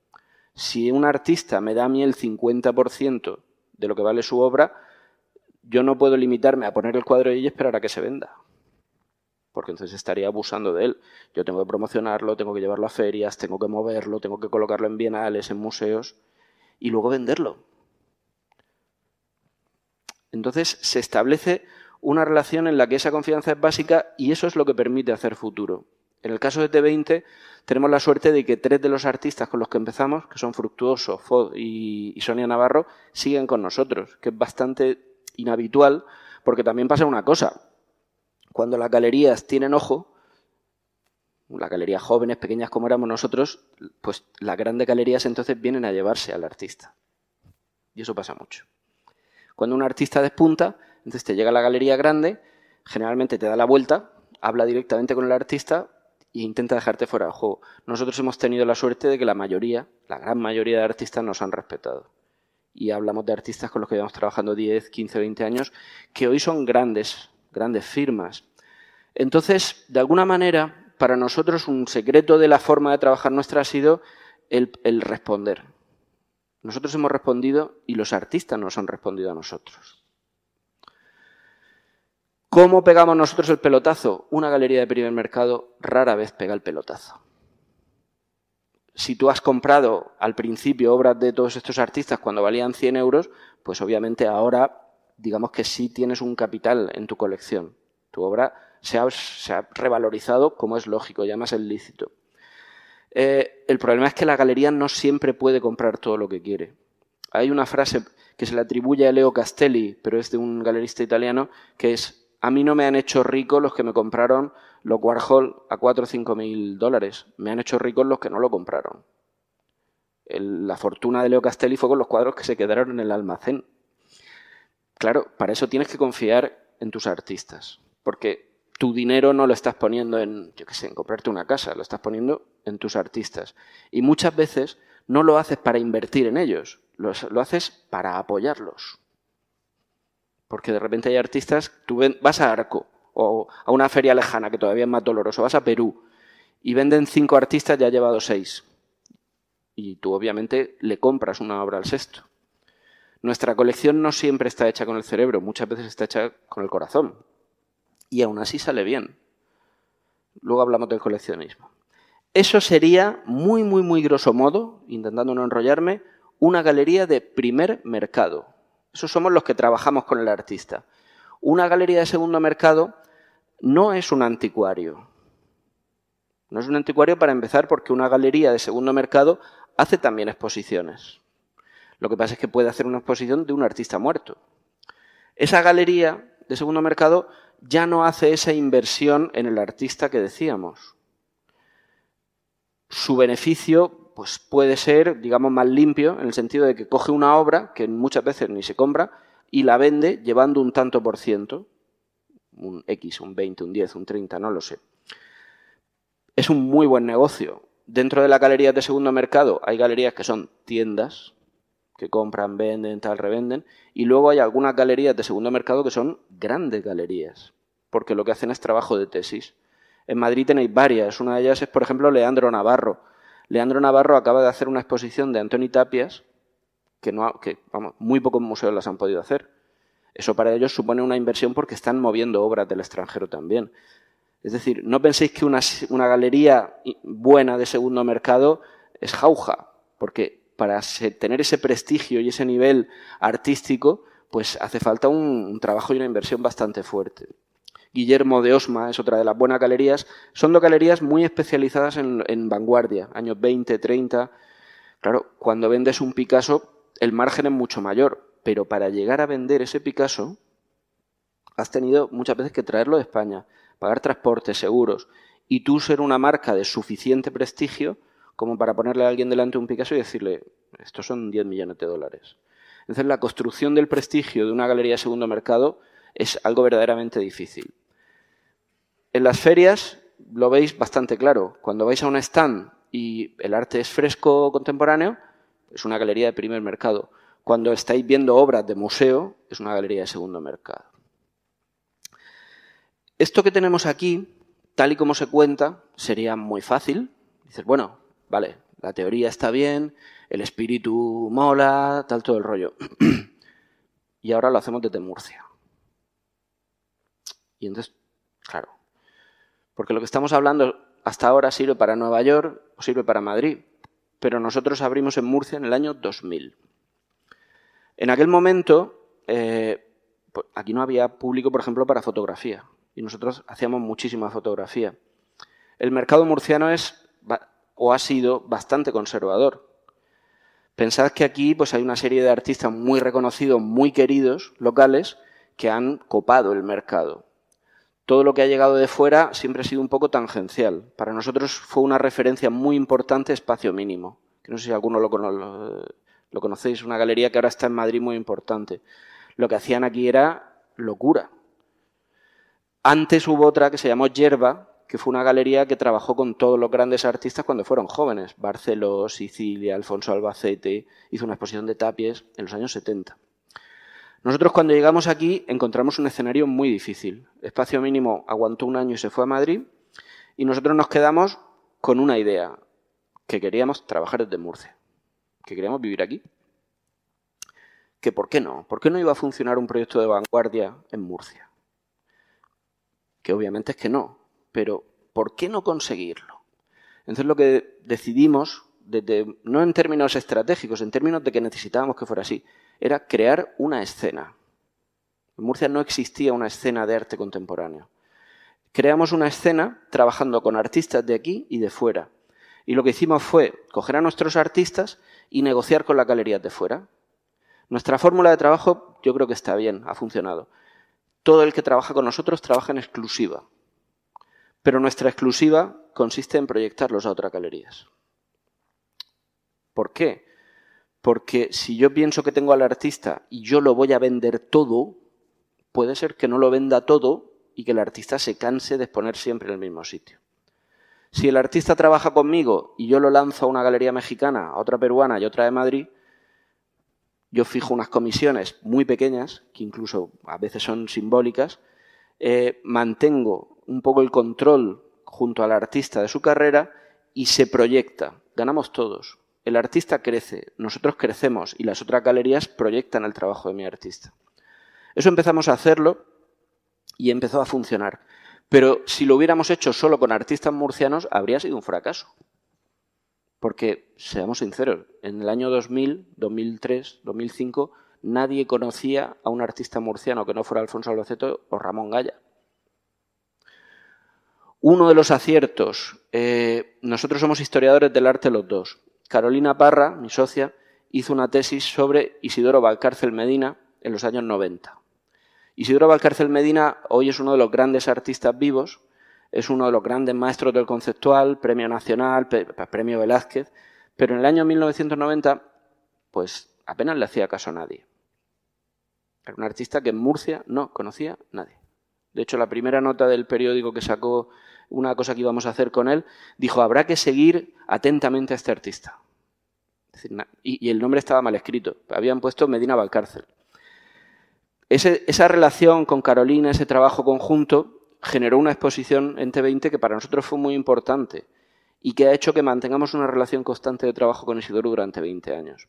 Si un artista me da a mí el 50% de lo que vale su obra, yo no puedo limitarme a poner el cuadro y esperar a que se venda porque entonces estaría abusando de él. Yo tengo que promocionarlo, tengo que llevarlo a ferias, tengo que moverlo, tengo que colocarlo en bienales, en museos y luego venderlo. Entonces se establece una relación en la que esa confianza es básica y eso es lo que permite hacer futuro. En el caso de T20 tenemos la suerte de que tres de los artistas con los que empezamos, que son Fructuoso, Fod y, Sonia Navarro, siguen con nosotros, que es bastante inhabitual porque también pasa una cosa cuando las galerías tienen ojo, las galerías jóvenes, pequeñas como éramos nosotros, pues las grandes galerías entonces vienen a llevarse al artista. Y eso pasa mucho. Cuando un artista despunta, entonces te llega a la galería grande, generalmente te da la vuelta, habla directamente con el artista e intenta dejarte fuera del juego. Nosotros hemos tenido la suerte de que la mayoría, la gran mayoría de artistas nos han respetado. Y hablamos de artistas con los que llevamos trabajando 10, 15, 20 años, que hoy son grandes grandes firmas. Entonces, de alguna manera, para nosotros un secreto de la forma de trabajar nuestra ha sido el, responder. Nosotros hemos respondido y los artistas nos han respondido a nosotros. ¿Cómo pegamos nosotros el pelotazo? Una galería de primer mercado rara vez pega el pelotazo. Si tú has comprado al principio obras de todos estos artistas cuando valían 100 euros, pues obviamente ahora digamos que sí tienes un capital en tu colección. Tu obra se ha, revalorizado como es lógico, ya más lícito. Eh, el problema es que la galería no siempre puede comprar todo lo que quiere. Hay una frase que se le atribuye a Leo Castelli, pero es de un galerista italiano, que es, a mí no me han hecho rico los que me compraron los Warhol a 4 o 5 mil dólares, me han hecho ricos los que no lo compraron. la fortuna de Leo Castelli fue con los cuadros que se quedaron en el almacén. Claro, para eso tienes que confiar en tus artistas, porque tu dinero no lo estás poniendo en, yo qué sé, en comprarte una casa, lo estás poniendo en tus artistas. Y muchas veces no lo haces para invertir en ellos, lo, haces para apoyarlos. Porque de repente hay artistas, tú vas a Arco o a una feria lejana, que todavía es más doloroso, vas a Perú y venden cinco artistas, ya ha llevado seis. Y tú obviamente le compras una obra al sexto. Nuestra colección no siempre está hecha con el cerebro, muchas veces está hecha con el corazón. Y aún así sale bien. Luego hablamos del coleccionismo. Eso sería, muy, muy, muy grosso modo, intentando no enrollarme, una galería de primer mercado. Esos somos los que trabajamos con el artista. Una galería de segundo mercado no es un anticuario. No es un anticuario para empezar porque una galería de segundo mercado hace también exposiciones. Lo que pasa es que puede hacer una exposición de un artista muerto. Esa galería de segundo mercado ya no hace esa inversión en el artista que decíamos. Su beneficio pues, puede ser, digamos, más limpio, en el sentido de que coge una obra que muchas veces ni se compra y la vende llevando un tanto por ciento, un X, un 20, un 10, un 30, no lo sé. Es un muy buen negocio. Dentro de las galerías de segundo mercado hay galerías que son tiendas, que compran, venden, tal, revenden. Y luego hay algunas galerías de segundo mercado que son grandes galerías, porque lo que hacen es trabajo de tesis. En Madrid tenéis varias. Una de ellas es, por ejemplo, Leandro Navarro. Leandro Navarro acaba de hacer una exposición de Antoni Tapias que, no que vamos, muy pocos museos las han podido hacer. Eso para ellos supone una inversión porque están moviendo obras del extranjero también. Es decir, no penséis que una, una galería buena de segundo mercado es jauja, porque para tener ese prestigio y ese nivel artístico, pues hace falta un, trabajo y una inversión bastante fuerte. Guillermo de Osma es otra de las buenas galerías. Son dos galerías muy especializadas en, en, vanguardia, años 20, 30. Claro, cuando vendes un Picasso, el margen es mucho mayor, pero para llegar a vender ese Picasso, has tenido muchas veces que traerlo de España, pagar transportes, seguros, y tú ser una marca de suficiente prestigio como para ponerle a alguien delante un Picasso y decirle, estos son 10 millones de dólares. Entonces, la construcción del prestigio de una galería de segundo mercado es algo verdaderamente difícil. En las ferias lo veis bastante claro. Cuando vais a un stand y el arte es fresco contemporáneo, es una galería de primer mercado. Cuando estáis viendo obras de museo, es una galería de segundo mercado. Esto que tenemos aquí, tal y como se cuenta, sería muy fácil. Dices, bueno, Vale, la teoría está bien, el espíritu mola, tal, todo el rollo. [clears throat] y ahora lo hacemos desde Murcia. Y entonces, claro, porque lo que estamos hablando hasta ahora sirve para Nueva York o sirve para Madrid, pero nosotros abrimos en Murcia en el año 2000. En aquel momento, eh, pues, aquí no había público, por ejemplo, para fotografía, y nosotros hacíamos muchísima fotografía. El mercado murciano es o ha sido bastante conservador. Pensad que aquí pues, hay una serie de artistas muy reconocidos, muy queridos, locales, que han copado el mercado. Todo lo que ha llegado de fuera siempre ha sido un poco tangencial. Para nosotros fue una referencia muy importante Espacio Mínimo, que no sé si alguno lo, lo conocéis, una galería que ahora está en Madrid muy importante. Lo que hacían aquí era locura. Antes hubo otra que se llamó Yerba, que fue una galería que trabajó con todos los grandes artistas cuando fueron jóvenes. Barceló, Sicilia, Alfonso Albacete, hizo una exposición de tapies en los años 70. Nosotros cuando llegamos aquí encontramos un escenario muy difícil. Espacio Mínimo aguantó un año y se fue a Madrid y nosotros nos quedamos con una idea, que queríamos trabajar desde Murcia, que queríamos vivir aquí. Que por qué no, por qué no iba a funcionar un proyecto de vanguardia en Murcia. Que obviamente es que no, pero ¿por qué no conseguirlo? Entonces lo que decidimos, no en términos estratégicos, en términos de que necesitábamos que fuera así, era crear una escena. En Murcia no existía una escena de arte contemporáneo. Creamos una escena trabajando con artistas de aquí y de fuera. Y lo que hicimos fue coger a nuestros artistas y negociar con las galerías de fuera. Nuestra fórmula de trabajo yo creo que está bien, ha funcionado. Todo el que trabaja con nosotros trabaja en exclusiva pero nuestra exclusiva consiste en proyectarlos a otras galerías. ¿Por qué? Porque si yo pienso que tengo al artista y yo lo voy a vender todo, puede ser que no lo venda todo y que el artista se canse de exponer siempre en el mismo sitio. Si el artista trabaja conmigo y yo lo lanzo a una galería mexicana, a otra peruana y otra de Madrid, yo fijo unas comisiones muy pequeñas, que incluso a veces son simbólicas, eh, mantengo un poco el control junto al artista de su carrera y se proyecta. Ganamos todos. El artista crece, nosotros crecemos y las otras galerías proyectan el trabajo de mi artista. Eso empezamos a hacerlo y empezó a funcionar. Pero si lo hubiéramos hecho solo con artistas murcianos, habría sido un fracaso. Porque, seamos sinceros, en el año 2000, 2003, 2005, nadie conocía a un artista murciano que no fuera Alfonso Albaceto o Ramón Galla. Uno de los aciertos, eh, nosotros somos historiadores del arte los dos. Carolina Parra, mi socia, hizo una tesis sobre Isidoro Valcárcel Medina en los años 90. Isidoro Valcárcel Medina hoy es uno de los grandes artistas vivos, es uno de los grandes maestros del conceptual, premio nacional, premio Velázquez, pero en el año 1990, pues apenas le hacía caso a nadie. Era un artista que en Murcia no conocía nadie. De hecho, la primera nota del periódico que sacó una cosa que íbamos a hacer con él, dijo, habrá que seguir atentamente a este artista. y, el nombre estaba mal escrito. Habían puesto Medina Valcárcel. esa relación con Carolina, ese trabajo conjunto, generó una exposición en T20 que para nosotros fue muy importante y que ha hecho que mantengamos una relación constante de trabajo con Isidoro durante 20 años.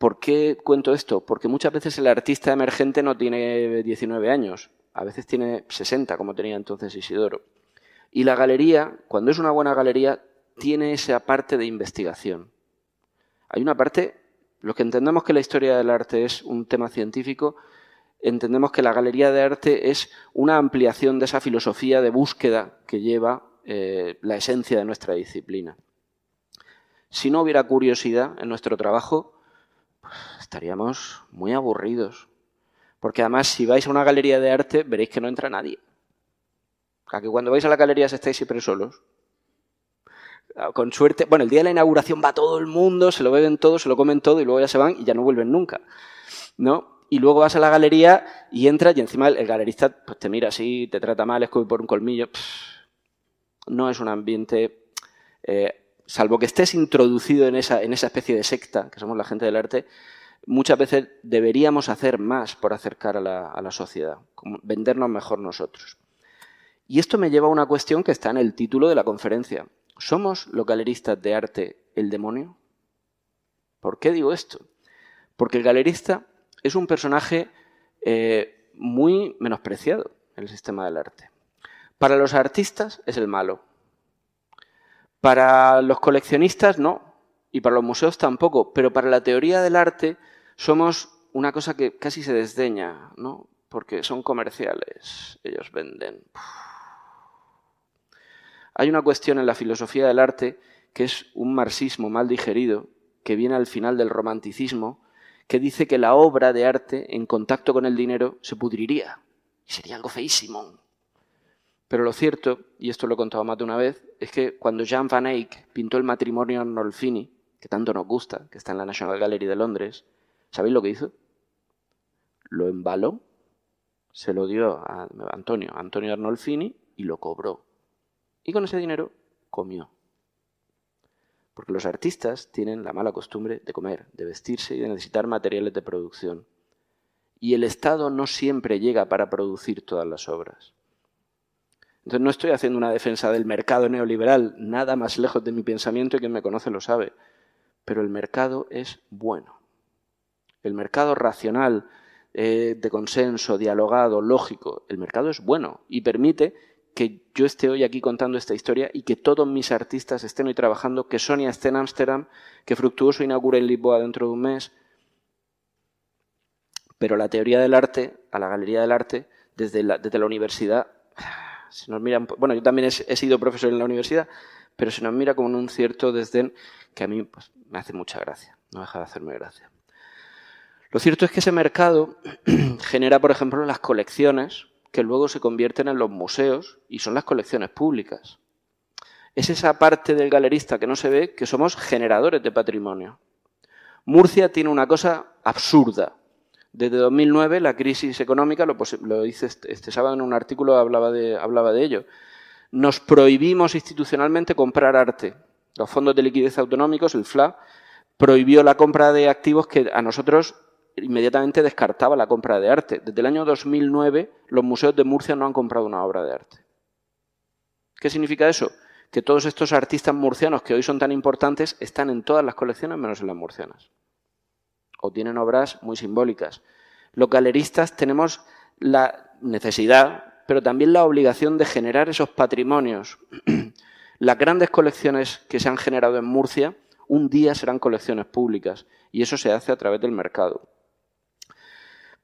¿Por qué cuento esto? Porque muchas veces el artista emergente no tiene 19 años, a veces tiene 60, como tenía entonces Isidoro. Y la galería, cuando es una buena galería, tiene esa parte de investigación. Hay una parte, los que entendemos que la historia del arte es un tema científico, entendemos que la galería de arte es una ampliación de esa filosofía de búsqueda que lleva eh, la esencia de nuestra disciplina. Si no hubiera curiosidad en nuestro trabajo, estaríamos muy aburridos. Porque además, si vais a una galería de arte, veréis que no entra nadie. sea, que cuando vais a la galería estáis siempre solos. Ah, con suerte, bueno, el día de la inauguración va todo el mundo, se lo beben todo, se lo comen todo y luego ya se van y ya no vuelven nunca. ¿No? Y luego vas a la galería y entras y encima el, galerista pues, te mira así, te trata mal, escupe por un colmillo. no es un ambiente eh, salvo que estés introducido en esa, especie de secta, que somos la gente del arte, muchas veces deberíamos hacer más por acercar a la, sociedad, vendernos mejor nosotros. Y esto me lleva a una cuestión que está en el título de la conferencia. ¿Somos los galeristas de arte el demonio? ¿Por qué digo esto? Porque el galerista es un personaje eh, muy menospreciado en el sistema del arte. Para los artistas es el malo, para los coleccionistas no, y para los museos tampoco, pero para la teoría del arte somos una cosa que casi se desdeña, ¿no? porque son comerciales, ellos venden. Hay una cuestión en la filosofía del arte que es un marxismo mal digerido, que viene al final del romanticismo, que dice que la obra de arte en contacto con el dinero se pudriría. sería algo feísimo, pero lo cierto, y esto lo he contado más de una vez, es que cuando Jean van Eyck pintó el matrimonio Arnolfini, que tanto nos gusta, que está en la National Gallery de Londres, ¿sabéis lo que hizo? Lo embaló, se lo dio a Antonio, a Antonio Arnolfini, y lo cobró. Y con ese dinero comió. Porque los artistas tienen la mala costumbre de comer, de vestirse y de necesitar materiales de producción. Y el Estado no siempre llega para producir todas las obras. Entonces no estoy haciendo una defensa del mercado neoliberal, nada más lejos de mi pensamiento y quien me conoce lo sabe. Pero el mercado es bueno. El mercado racional, eh, de consenso, dialogado, lógico, el mercado es bueno y permite que yo esté hoy aquí contando esta historia y que todos mis artistas estén hoy trabajando, que Sonia esté en Ámsterdam, que Fructuoso inaugure en Lisboa dentro de un mes. Pero la teoría del arte, a la galería del arte, desde la universidad, nos mira, bueno, yo también he, sido profesor en la universidad, pero se nos mira con un cierto desdén que a mí pues, me hace mucha gracia, no deja de hacerme gracia. Lo cierto es que ese mercado [clears throat] genera, por ejemplo, las colecciones que luego se convierten en los museos y son las colecciones públicas. Es esa parte del galerista que no se ve que somos generadores de patrimonio. Murcia tiene una cosa absurda, desde 2009 la crisis económica, lo, lo hice este, este, sábado en un artículo, hablaba de, hablaba de ello. Nos prohibimos institucionalmente comprar arte. Los fondos de liquidez autonómicos, el FLA, prohibió la compra de activos que a nosotros inmediatamente descartaba la compra de arte. Desde el año 2009 los museos de Murcia no han comprado una obra de arte. ¿Qué significa eso? Que todos estos artistas murcianos que hoy son tan importantes están en todas las colecciones menos en las murcianas o tienen obras muy simbólicas. Los galeristas tenemos la necesidad, pero también la obligación de generar esos patrimonios. [clears throat] Las grandes colecciones que se han generado en Murcia un día serán colecciones públicas y eso se hace a través del mercado.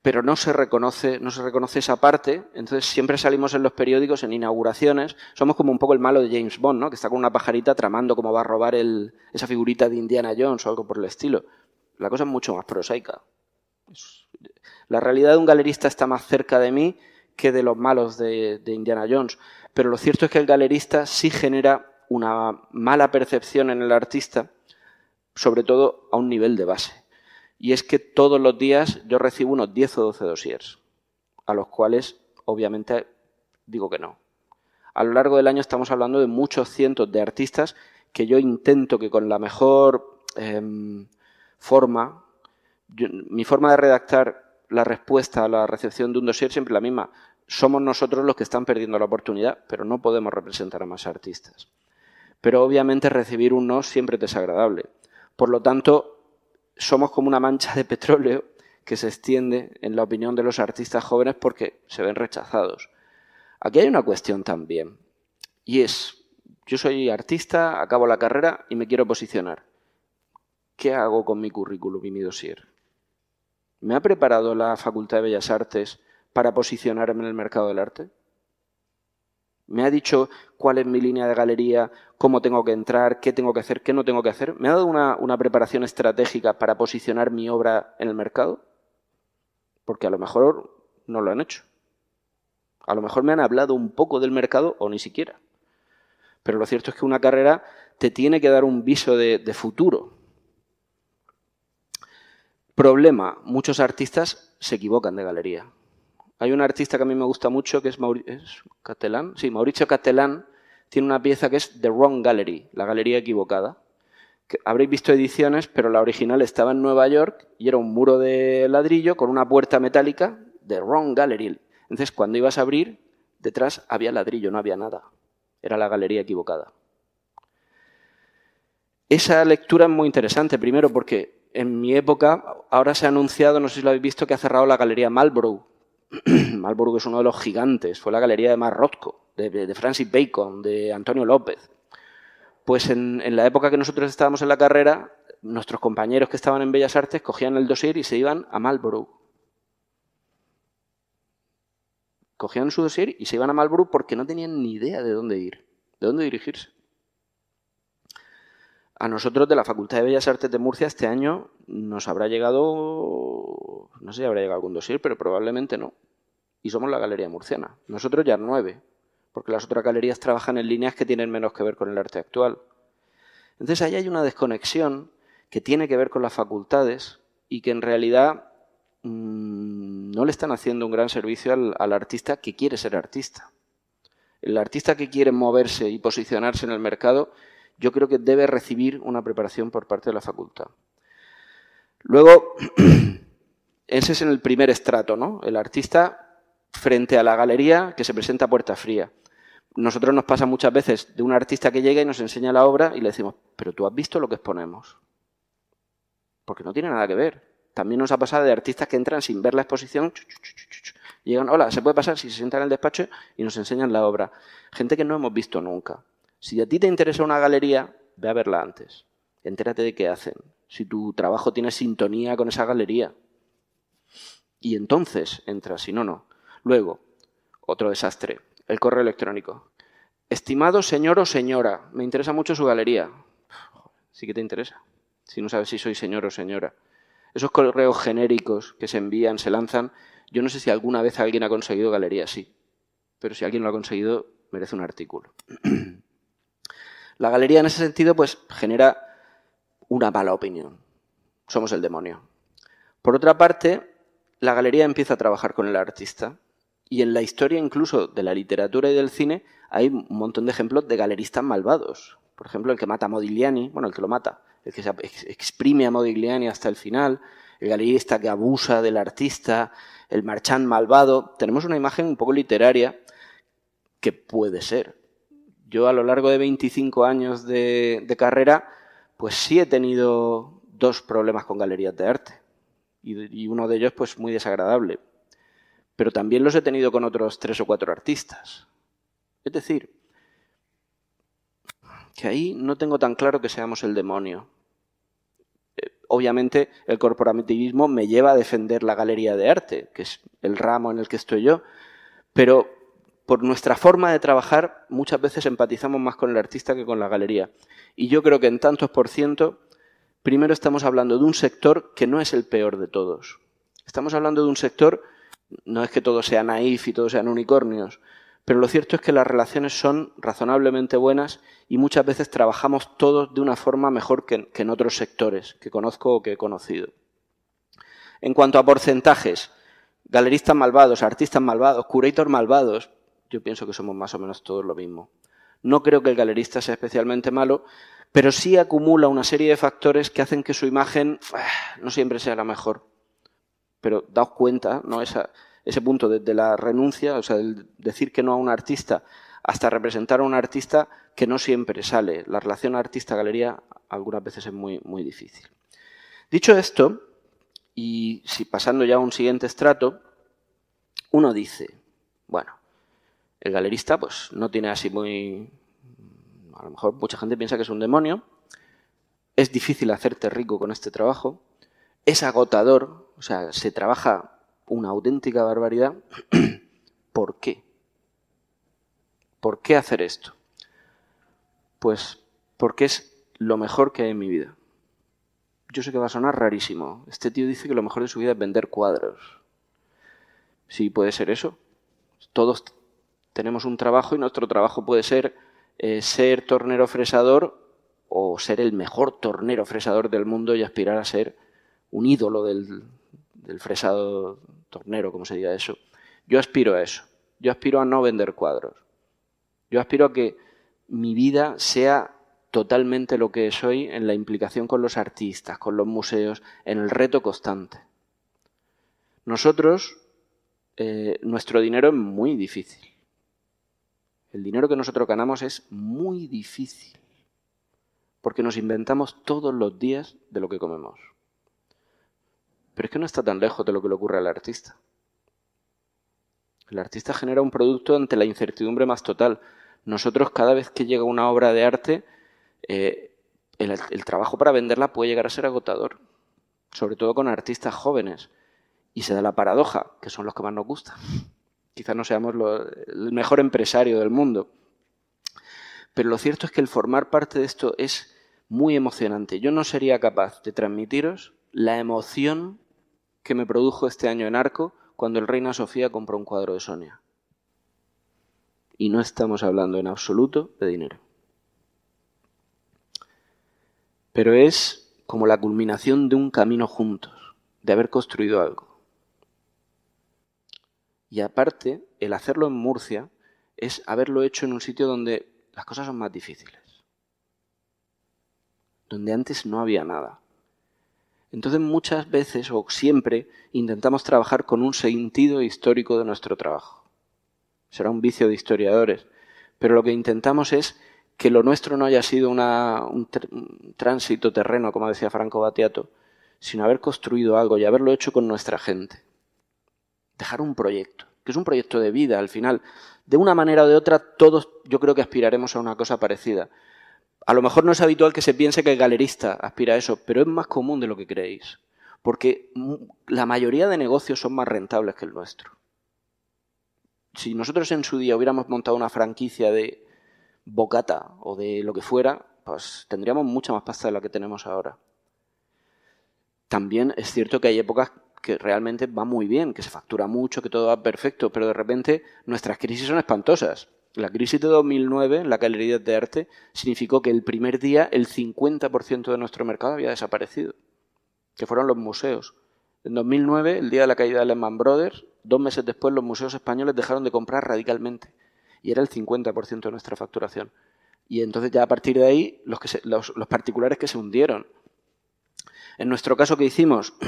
Pero no se reconoce, no se reconoce esa parte, entonces siempre salimos en los periódicos, en inauguraciones, somos como un poco el malo de James Bond, ¿no? que está con una pajarita tramando cómo va a robar esa figurita de Indiana Jones o algo por el estilo. La cosa es mucho más prosaica. La realidad de un galerista está más cerca de mí que de los malos de, Indiana Jones. Pero lo cierto es que el galerista sí genera una mala percepción en el artista, sobre todo a un nivel de base. Y es que todos los días yo recibo unos 10 o 12 dossiers, a los cuales obviamente digo que no. A lo largo del año estamos hablando de muchos cientos de artistas que yo intento que con la mejor em, forma, mi forma de redactar la respuesta a la recepción de un dossier siempre la misma. Somos nosotros los que están perdiendo la oportunidad, pero no podemos representar a más artistas. Pero obviamente recibir un no siempre es desagradable. Por lo tanto, somos como una mancha de petróleo que se extiende en la opinión de los artistas jóvenes porque se ven rechazados. Aquí hay una cuestión también, y es, yo soy artista, acabo la carrera y me quiero posicionar. ¿qué hago con mi currículum y mi dossier? ¿Me ha preparado la Facultad de Bellas Artes para posicionarme en el mercado del arte? ¿Me ha dicho cuál es mi línea de galería, cómo tengo que entrar, qué tengo que hacer, qué no tengo que hacer? ¿Me ha dado una, preparación estratégica para posicionar mi obra en el mercado? Porque a lo mejor no lo han hecho. A lo mejor me han hablado un poco del mercado o ni siquiera. Pero lo cierto es que una carrera te tiene que dar un viso de futuro, Problema, muchos artistas se equivocan de galería. Hay un artista que a mí me gusta mucho, que es, Mauricio catelán tiene una pieza que es The Wrong Gallery, la galería equivocada. habréis visto ediciones, pero la original estaba en Nueva York y era un muro de ladrillo con una puerta metálica, The Wrong Gallery. Entonces, cuando ibas a abrir, detrás había ladrillo, no había nada. Era la galería equivocada. Esa lectura es muy interesante, primero porque en mi época, ahora se ha anunciado, no sé si lo habéis visto, que ha cerrado la galería Marlborough. [clears throat] Marlborough es uno de los gigantes, fue la galería de Marrotco, de, de, Francis Bacon, de Antonio López. Pues en, la época que nosotros estábamos en la carrera, nuestros compañeros que estaban en Bellas Artes cogían el dossier y se iban a Marlborough. Cogían su dossier y se iban a Marlborough porque no tenían ni idea de dónde ir, de dónde dirigirse. A nosotros de la Facultad de Bellas Artes de Murcia este año nos habrá llegado, no sé si habrá llegado algún dosier, pero probablemente no. Y somos la Galería Murciana. Nosotros ya nueve, porque las otras galerías trabajan en líneas que tienen menos que ver con el arte actual. Entonces ahí hay una desconexión que tiene que ver con las facultades y que en realidad mm, no le están haciendo un gran servicio al artista que quiere ser artista. El artista que quiere moverse y posicionarse en el mercado yo creo que debe recibir una preparación por parte de la facultad. Luego, [clears throat] ese es en el primer estrato, ¿no? El artista frente a la galería que se presenta a puerta fría. Nosotros nos pasa muchas veces de un artista que llega y nos enseña la obra y le decimos, pero tú has visto lo que exponemos. Porque no tiene nada que ver. También nos ha pasado de artistas que entran sin ver la exposición, llegan, hola, se puede pasar si se sientan en el despacho y nos enseñan la obra. Gente que no hemos visto nunca. Si a ti te interesa una galería, ve a verla antes. Entérate de qué hacen. Si tu trabajo tiene sintonía con esa galería. Y entonces entra, si no, no. Luego, otro desastre, el correo electrónico. Estimado señor o señora, me interesa mucho su galería. Sí que te interesa, si no sabes si soy señor o señora. Esos correos genéricos que se envían, se lanzan, yo no sé si alguna vez alguien ha conseguido galería, sí. Pero si alguien lo ha conseguido, merece un artículo. [clears throat] La galería en ese sentido pues genera una mala opinión. Somos el demonio. Por otra parte, la galería empieza a trabajar con el artista y en la historia incluso de la literatura y del cine hay un montón de ejemplos de galeristas malvados. Por ejemplo, el que mata a Modigliani, bueno, el que lo mata, el que exprime a Modigliani hasta el final, el galerista que abusa del artista, el marchán malvado. Tenemos una imagen un poco literaria que puede ser yo a lo largo de 25 años de, carrera, pues sí he tenido dos problemas con galerías de arte. Y, uno de ellos, pues muy desagradable. Pero también los he tenido con otros tres o cuatro artistas. Es decir, que ahí no tengo tan claro que seamos el demonio. Eh, obviamente el corporativismo me lleva a defender la galería de arte, que es el ramo en el que estoy yo, pero por nuestra forma de trabajar, muchas veces empatizamos más con el artista que con la galería. Y yo creo que en tantos por ciento, primero estamos hablando de un sector que no es el peor de todos. Estamos hablando de un sector, no es que todos sean naif y todos sean unicornios, pero lo cierto es que las relaciones son razonablemente buenas y muchas veces trabajamos todos de una forma mejor que, en otros sectores que conozco o que he conocido. En cuanto a porcentajes, galeristas malvados, artistas malvados, curators malvados, yo pienso que somos más o menos todos lo mismo. No creo que el galerista sea especialmente malo, pero sí acumula una serie de factores que hacen que su imagen ah, no siempre sea la mejor. Pero daos cuenta, ¿no? Esa, ese punto desde de la renuncia, o sea, el decir que no a un artista, hasta representar a un artista que no siempre sale. La relación artista-galería algunas veces es muy, muy difícil. Dicho esto, y si pasando ya a un siguiente estrato, uno dice, bueno, el galerista, pues, no tiene así muy. A lo mejor mucha gente piensa que es un demonio. Es difícil hacerte rico con este trabajo. Es agotador. O sea, se trabaja una auténtica barbaridad. [clears throat] ¿Por qué? ¿Por qué hacer esto? Pues porque es lo mejor que hay en mi vida. Yo sé que va a sonar rarísimo. Este tío dice que lo mejor de su vida es vender cuadros. Sí, puede ser eso. Todos tenemos un trabajo y nuestro trabajo puede ser eh, ser tornero fresador o ser el mejor tornero fresador del mundo y aspirar a ser un ídolo del, fresado tornero, como se diga eso. Yo aspiro a eso. Yo aspiro a no vender cuadros. Yo aspiro a que mi vida sea totalmente lo que soy en la implicación con los artistas, con los museos, en el reto constante. Nosotros, eh, nuestro dinero es muy difícil el dinero que nosotros ganamos es muy difícil, porque nos inventamos todos los días de lo que comemos. Pero es que no está tan lejos de lo que le ocurre al artista. El artista genera un producto ante la incertidumbre más total. Nosotros cada vez que llega una obra de arte, eh, el, el trabajo para venderla puede llegar a ser agotador, sobre todo con artistas jóvenes. Y se da la paradoja, que son los que más nos gustan. Quizás no seamos el mejor empresario del mundo. Pero lo cierto es que el formar parte de esto es muy emocionante. Yo no sería capaz de transmitiros la emoción que me produjo este año en Arco cuando el Reina Sofía compró un cuadro de Sonia. Y no estamos hablando en absoluto de dinero. Pero es como la culminación de un camino juntos, de haber construido algo. Y aparte, el hacerlo en Murcia es haberlo hecho en un sitio donde las cosas son más difíciles, donde antes no había nada. Entonces muchas veces o siempre intentamos trabajar con un sentido histórico de nuestro trabajo. Será un vicio de historiadores, pero lo que intentamos es que lo nuestro no haya sido un, un, tránsito terreno, como decía Franco Batiato, sino haber construido algo y haberlo hecho con nuestra gente dejar un proyecto, que es un proyecto de vida al final. De una manera o de otra, todos yo creo que aspiraremos a una cosa parecida. A lo mejor no es habitual que se piense que el galerista aspira a eso, pero es más común de lo que creéis, porque la mayoría de negocios son más rentables que el nuestro. Si nosotros en su día hubiéramos montado una franquicia de bocata o de lo que fuera, pues tendríamos mucha más pasta de la que tenemos ahora. También es cierto que hay épocas que realmente va muy bien, que se factura mucho, que todo va perfecto, pero de repente nuestras crisis son espantosas. La crisis de 2009, la galería de arte, significó que el primer día el 50% de nuestro mercado había desaparecido, que fueron los museos. En 2009, el día de la caída de Lehman Brothers, dos meses después los museos españoles dejaron de comprar radicalmente y era el 50% de nuestra facturación. Y entonces ya a partir de ahí, los, los particulares que se hundieron. En nuestro caso, ¿qué hicimos? [clears throat]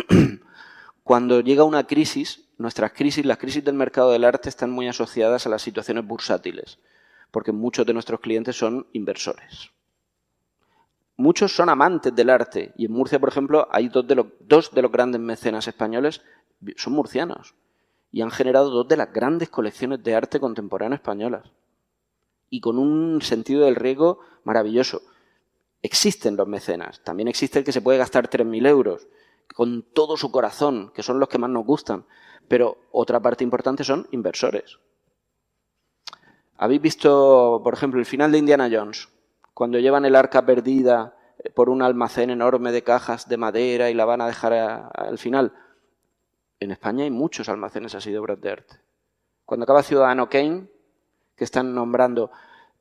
Cuando llega una crisis, nuestras crisis, las crisis del mercado del arte están muy asociadas a las situaciones bursátiles, porque muchos de nuestros clientes son inversores. Muchos son amantes del arte, y en Murcia, por ejemplo, hay dos de los, dos de los grandes mecenas españoles, son murcianos, y han generado dos de las grandes colecciones de arte contemporáneo españolas, y con un sentido del riesgo maravilloso. Existen los mecenas, también existe el que se puede gastar 3.000 euros, con todo su corazón, que son los que más nos gustan. Pero otra parte importante son inversores. ¿Habéis visto, por ejemplo, el final de Indiana Jones? Cuando llevan el arca perdida eh, por un almacén enorme de cajas de madera y la van a dejar al final. En España hay muchos almacenes así de obras de arte. Cuando acaba Ciudadano Kane, que están nombrando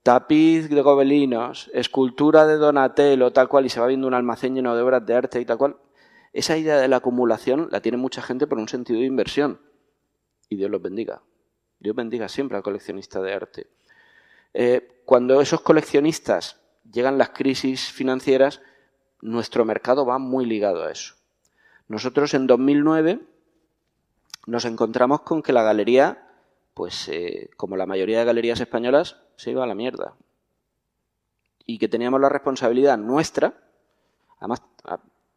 tapiz de gobelinos, escultura de Donatello, tal cual, y se va viendo un almacén lleno de obras de arte y tal cual, esa idea de la acumulación la tiene mucha gente por un sentido de inversión. Y Dios los bendiga. Dios bendiga siempre al coleccionista de arte. Eh, cuando esos coleccionistas llegan las crisis financieras, nuestro mercado va muy ligado a eso. Nosotros en 2009 nos encontramos con que la galería, pues eh, como la mayoría de galerías españolas, se iba a la mierda. Y que teníamos la responsabilidad nuestra, además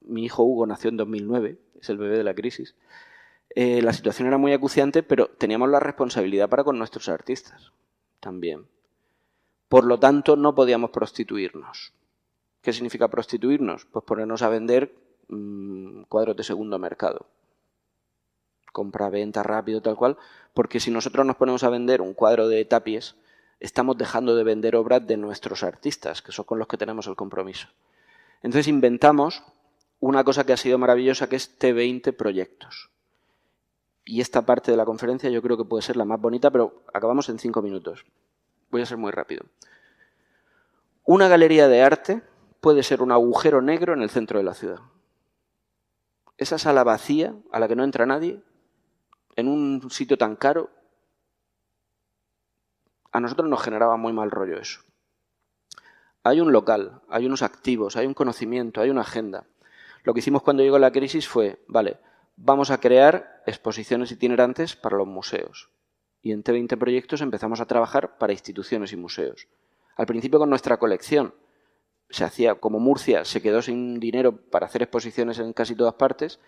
mi hijo Hugo nació en 2009, es el bebé de la crisis, eh, la situación era muy acuciante, pero teníamos la responsabilidad para con nuestros artistas también. Por lo tanto, no podíamos prostituirnos. ¿Qué significa prostituirnos? Pues ponernos a vender mm, cuadros de segundo mercado. Compra, venta, rápido, tal cual. Porque si nosotros nos ponemos a vender un cuadro de tapies, estamos dejando de vender obras de nuestros artistas, que son con los que tenemos el compromiso. Entonces inventamos una cosa que ha sido maravillosa, que es T20 proyectos. Y esta parte de la conferencia yo creo que puede ser la más bonita, pero acabamos en cinco minutos. Voy a ser muy rápido. Una galería de arte puede ser un agujero negro en el centro de la ciudad. Esa sala vacía, a la que no entra nadie, en un sitio tan caro, a nosotros nos generaba muy mal rollo eso. Hay un local, hay unos activos, hay un conocimiento, hay una agenda. Lo que hicimos cuando llegó la crisis fue, vale, vamos a crear exposiciones itinerantes para los museos. Y en T20 Proyectos empezamos a trabajar para instituciones y museos. Al principio con nuestra colección. Se hacía, como Murcia se quedó sin dinero para hacer exposiciones en casi todas partes,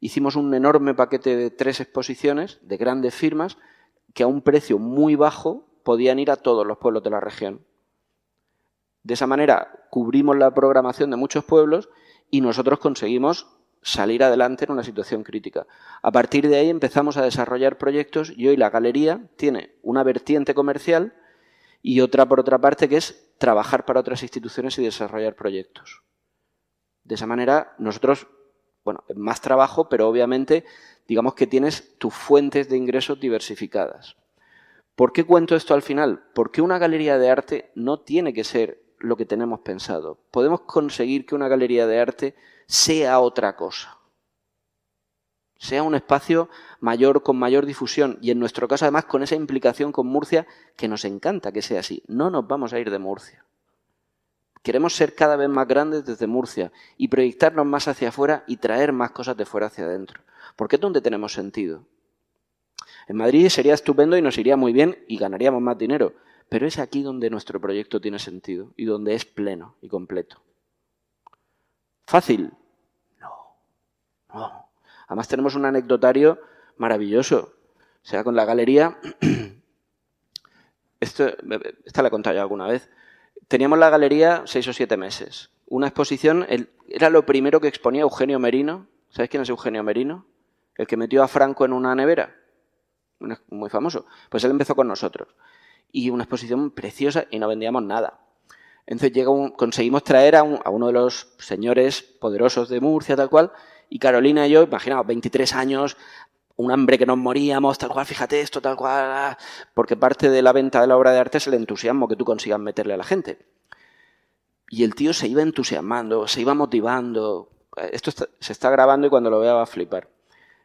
hicimos un enorme paquete de tres exposiciones de grandes firmas que a un precio muy bajo podían ir a todos los pueblos de la región. De esa manera cubrimos la programación de muchos pueblos y nosotros conseguimos salir adelante en una situación crítica. A partir de ahí empezamos a desarrollar proyectos y hoy la galería tiene una vertiente comercial y otra por otra parte que es trabajar para otras instituciones y desarrollar proyectos. De esa manera nosotros, bueno, más trabajo, pero obviamente digamos que tienes tus fuentes de ingresos diversificadas. ¿Por qué cuento esto al final? Porque una galería de arte no tiene que ser lo que tenemos pensado. Podemos conseguir que una galería de arte sea otra cosa. Sea un espacio mayor, con mayor difusión. Y en nuestro caso, además, con esa implicación con Murcia, que nos encanta que sea así. No nos vamos a ir de Murcia. Queremos ser cada vez más grandes desde Murcia y proyectarnos más hacia afuera y traer más cosas de fuera hacia adentro. Porque es donde tenemos sentido. En Madrid sería estupendo y nos iría muy bien y ganaríamos más dinero. Pero es aquí donde nuestro proyecto tiene sentido y donde es pleno y completo. ¿Fácil? No, Además tenemos un anecdotario maravilloso. O sea, con la galería, [clears throat] esto, esta la he contado ya alguna vez, teníamos la galería seis o siete meses. Una exposición, era lo primero que exponía Eugenio Merino. ¿Sabes quién es Eugenio Merino? El que metió a Franco en una nevera. Muy famoso. Pues él empezó con nosotros y una exposición preciosa y no vendíamos nada. Entonces llega conseguimos traer a, uno de los señores poderosos de Murcia, tal cual, y Carolina y yo, imaginaos, 23 años, un hambre que nos moríamos, tal cual, fíjate esto, tal cual, ah, porque parte de la venta de la obra de arte es el entusiasmo que tú consigas meterle a la gente. Y el tío se iba entusiasmando, se iba motivando. Esto se está grabando y cuando lo vea va a flipar.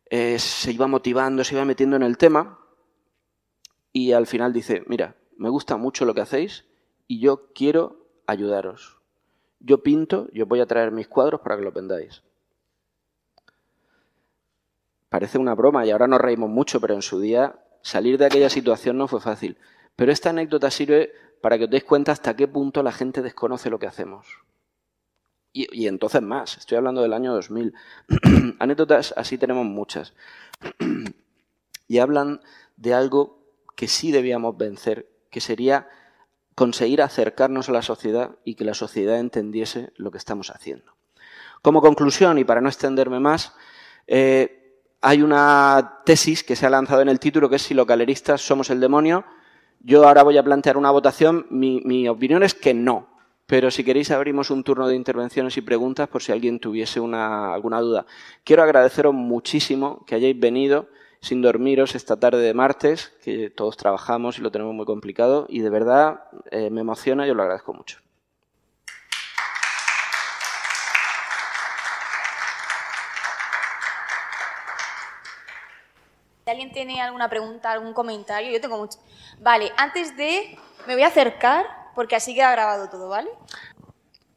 Eh, se iba motivando, se iba metiendo en el tema y al final dice, mira, me gusta mucho lo que hacéis y yo quiero ayudaros. Yo pinto, yo voy a traer mis cuadros para que lo vendáis. Parece una broma y ahora nos reímos mucho, pero en su día salir de aquella situación no fue fácil. Pero esta anécdota sirve para que os deis cuenta hasta qué punto la gente desconoce lo que hacemos. y entonces más, estoy hablando del año 2000. [clears throat] Anécdotas así tenemos muchas. [clears throat] y hablan de algo que sí debíamos vencer, que sería conseguir acercarnos a la sociedad y que la sociedad entendiese lo que estamos haciendo. Como conclusión, y para no extenderme más, eh, hay una tesis que se ha lanzado en el título que es si los galeristas somos el demonio. Yo ahora voy a plantear una votación. Mi, opinión es que no. Pero si queréis abrimos un turno de intervenciones y preguntas por si alguien tuviese alguna duda. Quiero agradeceros muchísimo que hayáis venido sin dormiros esta tarde de martes, que todos trabajamos y lo tenemos muy complicado, y de verdad eh, me emociona y os lo agradezco mucho. Si ¿Alguien tiene alguna pregunta, algún comentario? Yo tengo mucho. Vale, antes de... Me voy a acercar porque así queda grabado todo, ¿vale?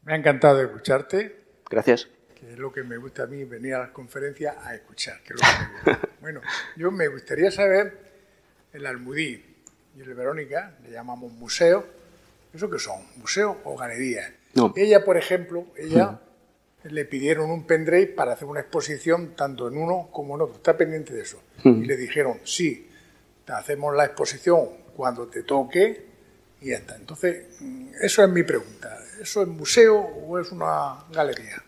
Me ha encantado escucharte. Gracias es lo que me gusta a mí, venir a las conferencias a escuchar. [laughs] bueno, yo me gustaría saber el Almudí y el Verónica, le llamamos museo, ¿eso qué son? ¿Museo o galería? Ella, por ejemplo, ella le pidieron un pendrive para hacer una exposición tanto en uno como en otro, está pendiente de eso. Y le dijeron, sí, te hacemos la exposición cuando te toque, y ya está. Entonces, mm, eso es mi pregunta. ¿Eso es museo o es una galería?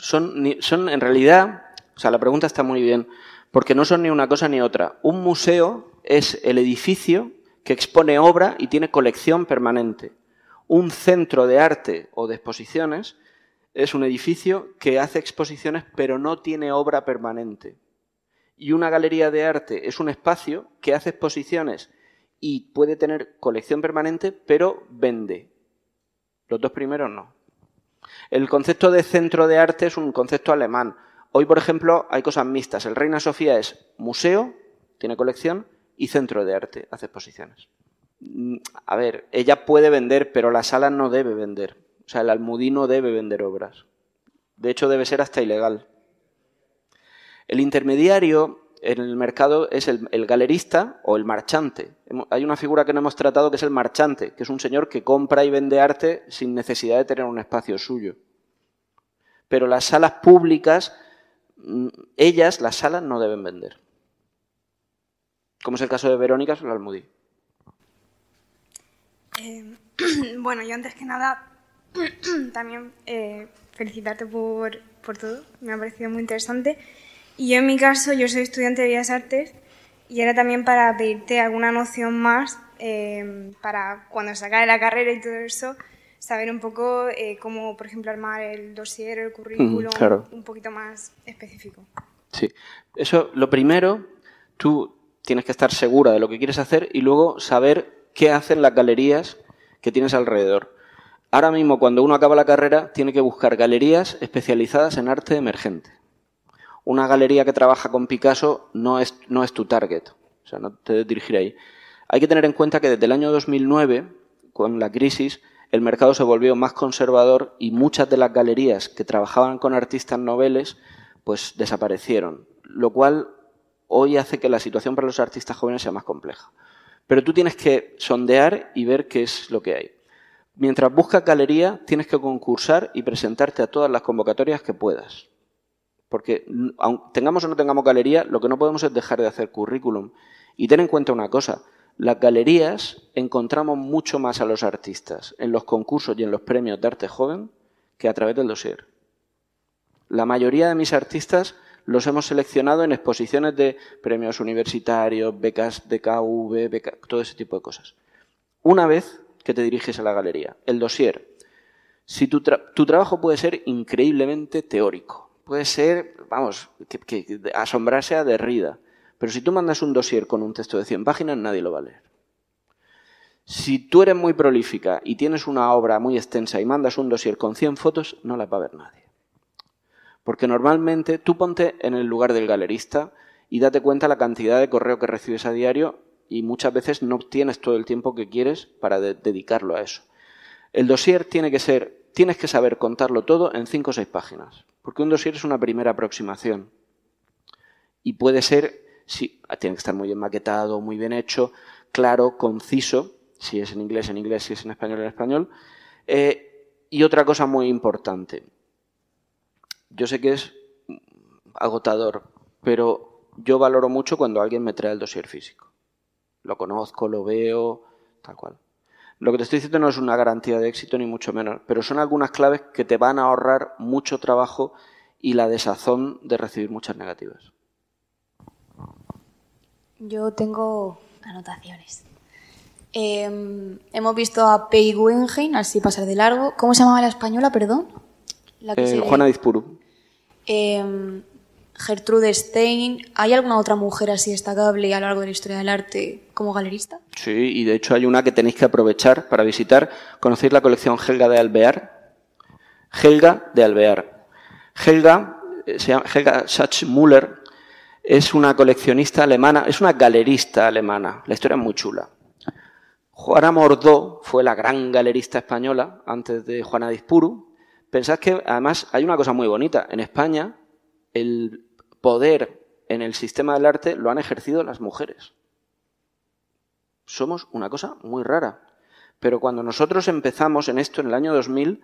son, en realidad, o sea, la pregunta está muy bien, porque no son ni una cosa ni otra. Un museo es el edificio que expone obra y tiene colección permanente. Un centro de arte o de exposiciones es un edificio que hace exposiciones pero no tiene obra permanente. Y una galería de arte es un espacio que hace exposiciones y puede tener colección permanente pero vende. Los dos primeros no. El concepto de centro de arte es un concepto alemán. Hoy, por ejemplo, hay cosas mixtas. El Reina Sofía es museo, tiene colección, y centro de arte, hace exposiciones. Mm, a ver, ella puede vender, pero la sala no debe vender. O sea, el almudino debe vender obras. De hecho, debe ser hasta ilegal. El intermediario en el mercado es el, galerista o el marchante. Hay una figura que no hemos tratado que es el marchante, que es un señor que compra y vende arte sin necesidad de tener un espacio suyo. Pero las salas públicas, mm, ellas, las salas, no deben vender. Como es el caso de Verónica Solalmudí. Eh, [clears throat] bueno, yo antes que nada [clears throat] también eh, felicitarte por todo. Me ha parecido muy interesante. Y yo en mi caso, yo soy estudiante de Bellas Artes y era también para pedirte alguna noción más eh, para cuando se acabe la carrera y todo eso, saber un poco eh, cómo, por ejemplo, armar el dossier, el currículum, un poquito más específico. Sí, eso lo primero, tú tienes que estar segura de lo que quieres hacer y luego saber qué hacen las galerías que tienes alrededor. Ahora mismo, cuando uno acaba la carrera, tiene que buscar galerías especializadas en arte emergente una galería que trabaja con Picasso no es, no es tu target, o sea, no te debes dirigir ahí. Hay que tener en cuenta que desde el año 2009, con la crisis, el mercado se volvió más conservador y muchas de las galerías que trabajaban con artistas noveles pues desaparecieron, lo cual hoy hace que la situación para los artistas jóvenes sea más compleja. Pero tú tienes que sondear y ver qué es lo que hay. Mientras buscas galería, tienes que concursar y presentarte a todas las convocatorias que puedas. Porque tengamos o no tengamos galería, lo que no podemos es dejar de hacer currículum. Y ten en cuenta una cosa, las galerías encontramos mucho más a los artistas en los concursos y en los premios de arte joven que a través del dossier. La mayoría de mis artistas los hemos seleccionado en exposiciones de premios universitarios, becas de KV, todo ese tipo de cosas. Una vez que te diriges a la galería, el dossier, si tu trabajo puede ser increíblemente teórico, puede ser, vamos, que, asombrarse a Derrida. Pero si tú mandas un dossier con un texto de 100 páginas, nadie lo va a leer. Si tú eres muy prolífica y tienes una obra muy extensa y mandas un dossier con 100 fotos, no la va a ver nadie. Porque normalmente tú ponte en el lugar del galerista y date cuenta la cantidad de correo que recibes a diario y muchas veces no obtienes todo el tiempo que quieres para dedicarlo a eso. El dossier tiene que ser, tienes que saber contarlo todo en 5 o 6 páginas. Porque un dossier es una primera aproximación. Y puede ser, sí, ah, tiene que estar muy bien maquetado, muy bien hecho, claro, conciso, si es en inglés, en inglés, si es en español, en español. Eh, y otra cosa muy importante. Yo sé que es agotador, pero yo valoro mucho cuando alguien me trae el dossier físico. Lo conozco, lo veo, tal cual. Lo que te estoy diciendo no es una garantía de éxito, ni mucho menos, pero son algunas claves que te van a ahorrar mucho trabajo y la desazón de recibir muchas negativas. Yo tengo anotaciones. Em, hemos visto a Pei Wengen, así pasar de largo. ¿Cómo se llamaba la española, perdón? La eh, Juana Dispuru. Em, Gertrude Stein. ¿Hay alguna otra mujer así destacable a lo largo de la historia del arte como galerista? Sí, y de hecho hay una que tenéis que aprovechar para visitar. conocer la colección Helga de Alvear? Helga de Alvear. Helga, eh, se llama Helga es una coleccionista alemana, es una galerista alemana. La historia es muy chula. Juana Mordó fue la gran galerista española antes de Juana Dispuru. Pensad que además hay una cosa muy bonita. En España, el poder en el sistema del arte lo han ejercido las mujeres. Somos una cosa muy rara. Pero cuando nosotros empezamos en esto, en el año 2000,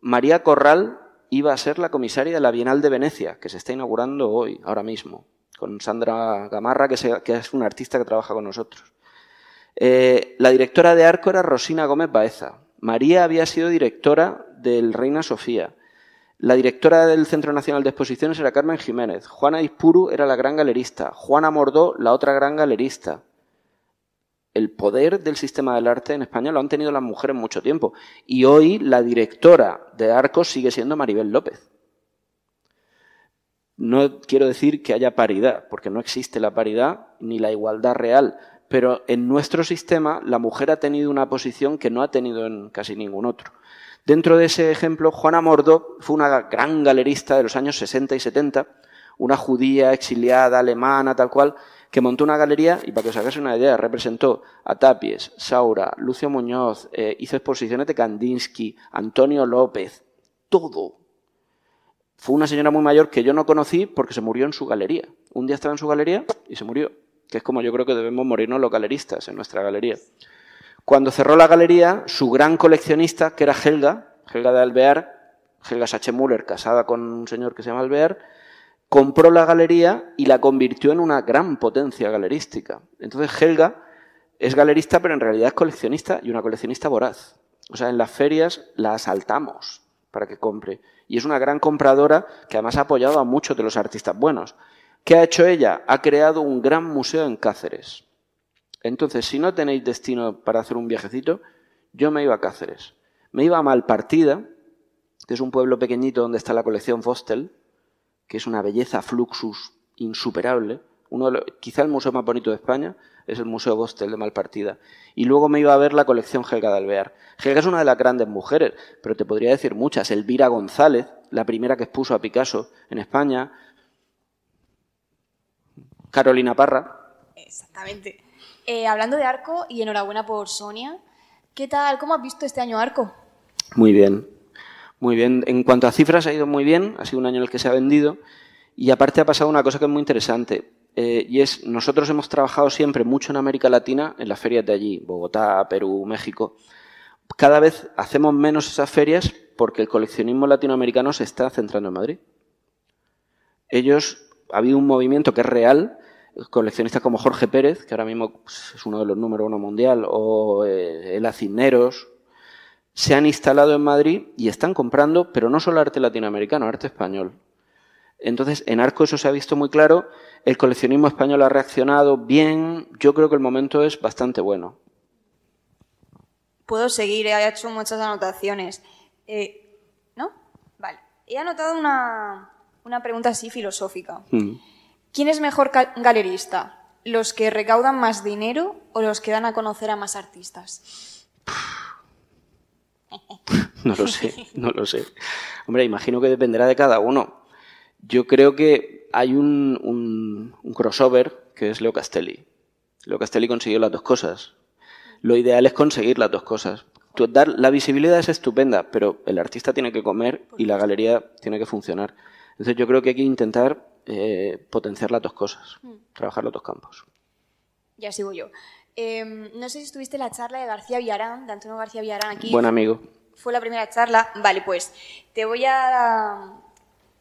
María Corral iba a ser la comisaria de la Bienal de Venecia, que se está inaugurando hoy, ahora mismo, con Sandra Gamarra, que, es una artista que trabaja con nosotros. Eh, la directora de Arco era Rosina Gómez Baeza. María había sido directora del Reina Sofía. La directora del Centro Nacional de Exposiciones era Carmen Jiménez. Juana Ispuru era la gran galerista. Juana Mordó, la otra gran galerista. El poder del sistema del arte en España lo han tenido las mujeres mucho tiempo. Y hoy la directora de Arcos sigue siendo Maribel López. No quiero decir que haya paridad, porque no existe la paridad ni la igualdad real, pero en nuestro sistema la mujer ha tenido una posición que no ha tenido en casi ningún otro. Dentro de ese ejemplo, Juana Mordo fue una gran galerista de los años 60 y 70, una judía exiliada, alemana, tal cual, que montó una galería y para que os hagáis una idea, representó a Tapies, Saura, Lucio Muñoz, eh, hizo exposiciones de Kandinsky, Antonio López, todo. Fue una señora muy mayor que yo no conocí porque se murió en su galería. Un día estaba en su galería y se murió, que es como yo creo que debemos morirnos los galeristas en nuestra galería. Cuando cerró la galería, su gran coleccionista, que era Helga, Helga de Alvear, Helga Sachemuller, casada con un señor que se llama Alvear, compró la galería y la convirtió en una gran potencia galerística. Entonces Helga es galerista, pero en realidad es coleccionista y una coleccionista voraz. O sea, en las ferias la asaltamos para que compre. Y es una gran compradora que además ha apoyado a muchos de los artistas buenos. ¿Qué ha hecho ella? Ha creado un gran museo en Cáceres. Entonces, si no tenéis destino para hacer un viajecito, yo me iba a Cáceres. Me iba a Malpartida, que es un pueblo pequeñito donde está la colección Fostel, que es una belleza fluxus insuperable. Uno de quizá el museo más bonito de España es el Museo Fostel de Malpartida. Y luego me iba a ver la colección Helga de Alvear. Helga es una de las grandes mujeres, pero te podría decir muchas. Elvira González, la primera que expuso a Picasso en España. Carolina Parra. Exactamente. Eh, hablando de Arco, y enhorabuena por Sonia, ¿qué tal? ¿Cómo has visto este año Arco? Muy bien, muy bien. En cuanto a cifras, ha ido muy bien, ha sido un año en el que se ha vendido, y aparte ha pasado una cosa que es muy interesante. Eh, y es, nosotros hemos trabajado siempre mucho en América Latina, en las ferias de allí, Bogotá, Perú, México. Cada vez hacemos menos esas ferias porque el coleccionismo latinoamericano se está centrando en Madrid. Ellos, ha habido un movimiento que es real, coleccionistas como Jorge Pérez, que ahora mismo pues, es uno de los número uno mundial, o eh, El se han instalado en Madrid y están comprando, pero no solo arte latinoamericano, arte español. Entonces, en Arco eso se ha visto muy claro, el coleccionismo español ha reaccionado bien, yo creo que el momento es bastante bueno. Puedo seguir, he hecho muchas anotaciones. Eh, ¿No? Vale. He anotado una, pregunta así filosófica. Mm. ¿Quién es mejor galerista? ¿Los que recaudan más dinero o los que dan a conocer a más artistas? [laughs] No lo sé, no lo sé. Hombre, imagino que dependerá de cada uno. Yo creo que hay un, crossover que es Leo Castelli. Leo Castelli consiguió las dos cosas. Lo ideal es conseguir las dos cosas. Dar, la visibilidad es estupenda, pero el artista tiene que comer y la galería tiene que funcionar. Entonces yo creo que hay que intentar eh, potenciar las dos cosas, mm. trabajar los dos campos. Ya sigo yo. Em, no sé si estuviste en la charla de García Villarán, de Antonio García Villarán aquí. Buen amigo. Fue la primera charla. Vale, pues te voy a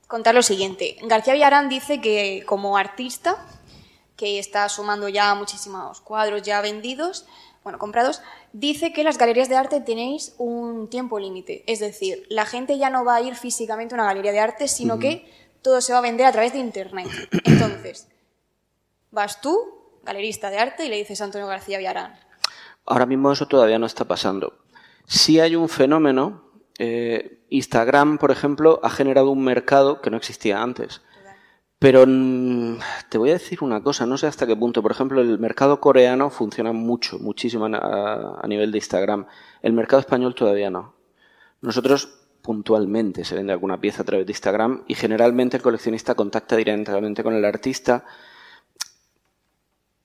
contar lo siguiente. García Villarán dice que como artista, que está sumando ya muchísimos cuadros ya vendidos, bueno, comprados, dice que las galerías de arte tenéis un tiempo límite. Es decir, la gente ya no va a ir físicamente a una galería de arte, sino que todo se va a vender a través de Internet. Entonces, vas tú, galerista de arte, y le dices a Antonio García Villarán. Ahora mismo eso todavía no está pasando. Sí hay un fenómeno. Eh, Instagram, por ejemplo, ha generado un mercado que no existía antes. Pero mm, te voy a decir una cosa, no sé hasta qué punto. Por ejemplo, el mercado coreano funciona mucho, muchísimo a nivel de Instagram. El mercado español todavía no. Nosotros puntualmente se vende alguna pieza a través de Instagram y generalmente el coleccionista contacta directamente con el artista.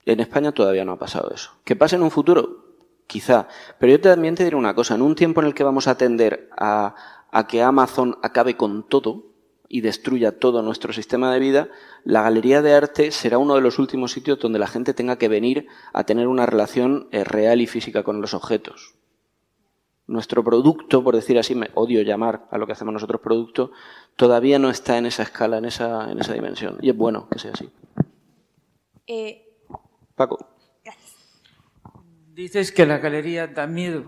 En España todavía no ha pasado eso. ¿Que pase en un futuro? Quizá. Pero yo también te diré una cosa. En un tiempo en el que vamos a atender a, a que Amazon acabe con todo y destruya todo nuestro sistema de vida, la galería de arte será uno de los últimos sitios donde la gente tenga que venir a tener una relación eh, real y física con los objetos. Nuestro producto, por decir así, me odio llamar a lo que hacemos nosotros producto, todavía no está en esa escala, en esa, en esa dimensión. Y es bueno que sea así. Eh, Paco. Dices que la galería da miedo.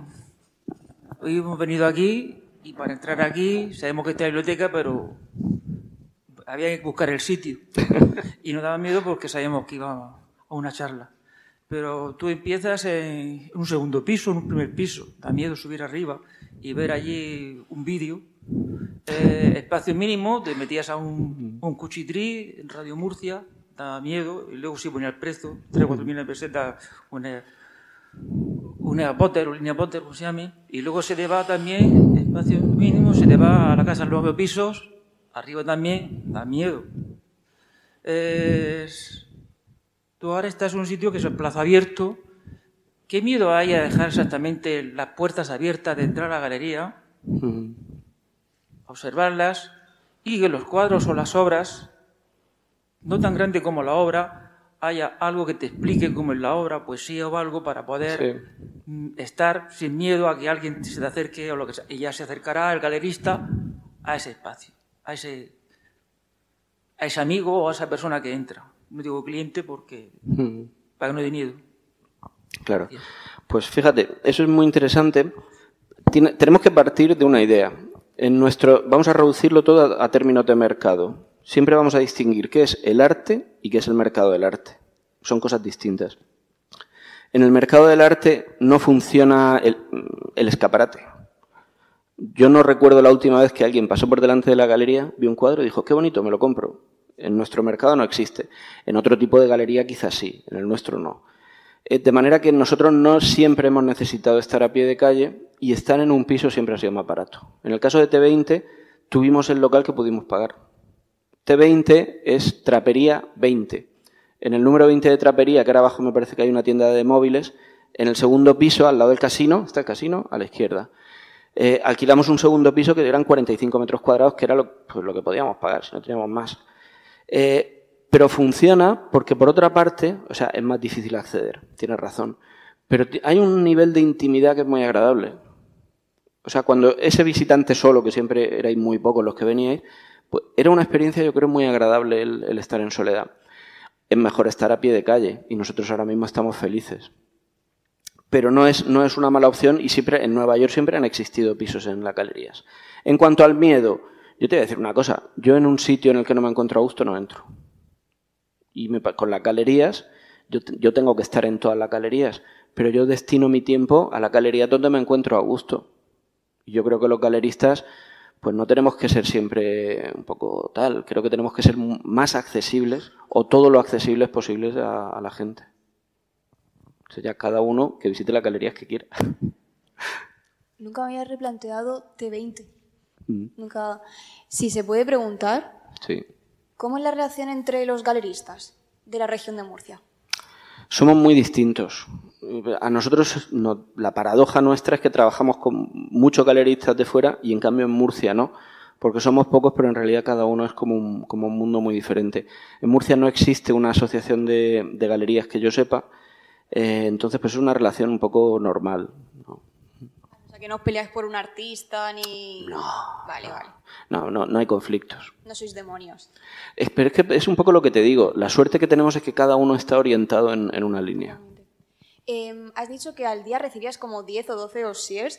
Hoy hemos venido aquí y para entrar aquí sabemos que está la biblioteca, pero había que buscar el sitio. [laughs] y nos daba miedo porque sabíamos que iba a una charla. Pero tú empiezas en un segundo piso, en un primer piso. Da miedo subir arriba y ver allí un vídeo. Eh, espacio mínimo, te metías a un, un cuchitrí en Radio Murcia, da miedo. Y luego sí ponía el precio, 3 cuatro mil pesetas, una, e, una boter o línea como se llame. Y luego se te va también, espacio mínimo, se te va a la casa en los pisos. Arriba también, da miedo. Tú ahora estás en un sitio que es el plazo abierto. ¿Qué miedo hay a dejar exactamente las puertas abiertas de entrar a la galería, observarlas y que los cuadros o las obras, no tan grande como la obra, haya algo que te explique cómo es la obra, poesía o algo para poder mm, estar sin miedo a que alguien se te acerque o lo que sea. Y ya se acercará el galerista a ese espacio, a ese, a ese amigo o a esa persona que entra no digo cliente porque pagan dinero. Claro. Pues fíjate, eso es muy interesante. tenemos que partir de una idea. En nuestro, vamos a reducirlo todo a, términos de mercado. Siempre vamos a distinguir qué es el arte y qué es el mercado del arte. Son cosas distintas. En el mercado del arte no funciona el, el escaparate. Yo no recuerdo la última vez que alguien pasó por delante de la galería, vio un cuadro y dijo, qué bonito, me lo compro en nuestro mercado no existe. En otro tipo de galería quizás sí, en el nuestro no. Eh, de manera que nosotros no siempre hemos necesitado estar a pie de calle y estar en un piso siempre ha sido más barato. En el caso de T20, tuvimos el local que pudimos pagar. T20 es Trapería 20. En el número 20 de Trapería, que ahora abajo me parece que hay una tienda de móviles, en el segundo piso, al lado del casino, está el casino, a la izquierda. Eh, alquilamos un segundo piso que eran 45 metros cuadrados, que era lo, pues, lo que podíamos pagar, si no teníamos más. Eh, pero funciona porque, por otra parte, o sea, es más difícil acceder, tienes razón. Pero hay un nivel de intimidad que es muy agradable. O sea, cuando ese visitante solo, que siempre erais muy pocos los que veníais, pues era una experiencia, yo creo, muy agradable el, el estar en soledad. Es mejor estar a pie de calle y nosotros ahora mismo estamos felices pero no es, no es, una mala opción y siempre en Nueva York siempre han existido pisos en las galerías. En cuanto al miedo, yo te voy a decir una cosa, yo en un sitio en el que no me encuentro a gusto no entro. Y me, con las galerías, yo, yo tengo que estar en todas las galerías, pero yo destino mi tiempo a la galería donde me encuentro a gusto. Y yo creo que los galeristas pues no tenemos que ser siempre un poco tal. Creo que tenemos que ser más accesibles o todo lo accesibles posibles a, la gente. O sea, cada uno que visite las galerías que quiera. Nunca me había replanteado T20. Nunca. Si se puede preguntar. ¿Cómo es la relación entre los galeristas de la región de Murcia? Somos muy distintos. A nosotros, la paradoja nuestra es que trabajamos con muchos galeristas de fuera y en cambio en Murcia no, porque somos pocos, pero en realidad cada uno es como un, mundo muy diferente. En Murcia no existe una asociación de, galerías que yo sepa, eh, entonces pues es una relación un poco normal sea, que no os peleáis por un artista ni... No. Vale, vale. No, no, hay conflictos. No sois demonios. Es, que es un poco lo que te digo. La suerte que tenemos es que cada uno está orientado en, una línea. Em, has dicho que al día recibías como 10 o 12 dossiers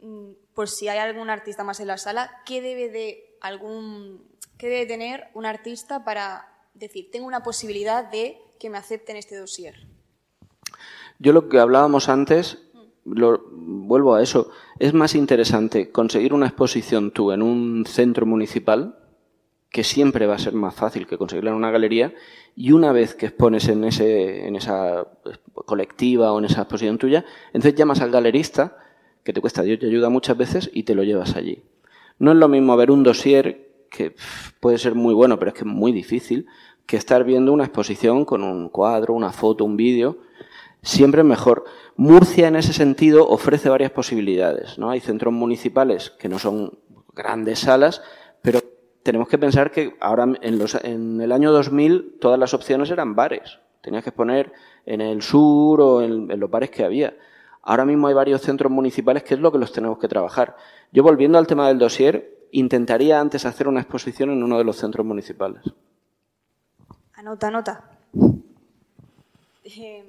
mm, Por si hay algún artista más en la sala, ¿qué debe de algún qué debe tener un artista para decir, tengo una posibilidad de que me acepten este dossier? Yo lo que hablábamos antes, lo, vuelvo a eso, es más interesante conseguir una exposición tú en un centro municipal, que siempre va a ser más fácil que conseguirla en una galería, y una vez que expones en, ese, en esa colectiva o en esa exposición tuya, entonces llamas al galerista, que te cuesta Dios te ayuda muchas veces, y te lo llevas allí. No es lo mismo ver un dossier que puede ser muy bueno, pero es que es muy difícil, que estar viendo una exposición con un cuadro, una foto, un vídeo, siempre mejor. Murcia, en ese sentido, ofrece varias posibilidades. ¿no? Hay centros municipales que no son grandes salas, pero tenemos que pensar que ahora en, el año 2000 todas las opciones eran bares. Tenías que poner en el sur o en, los bares que había. Ahora mismo hay varios centros municipales que es lo que los tenemos que trabajar. Yo, volviendo al tema del dossier, intentaría antes hacer una exposición en uno de los centros municipales. Anota, anota. Eh,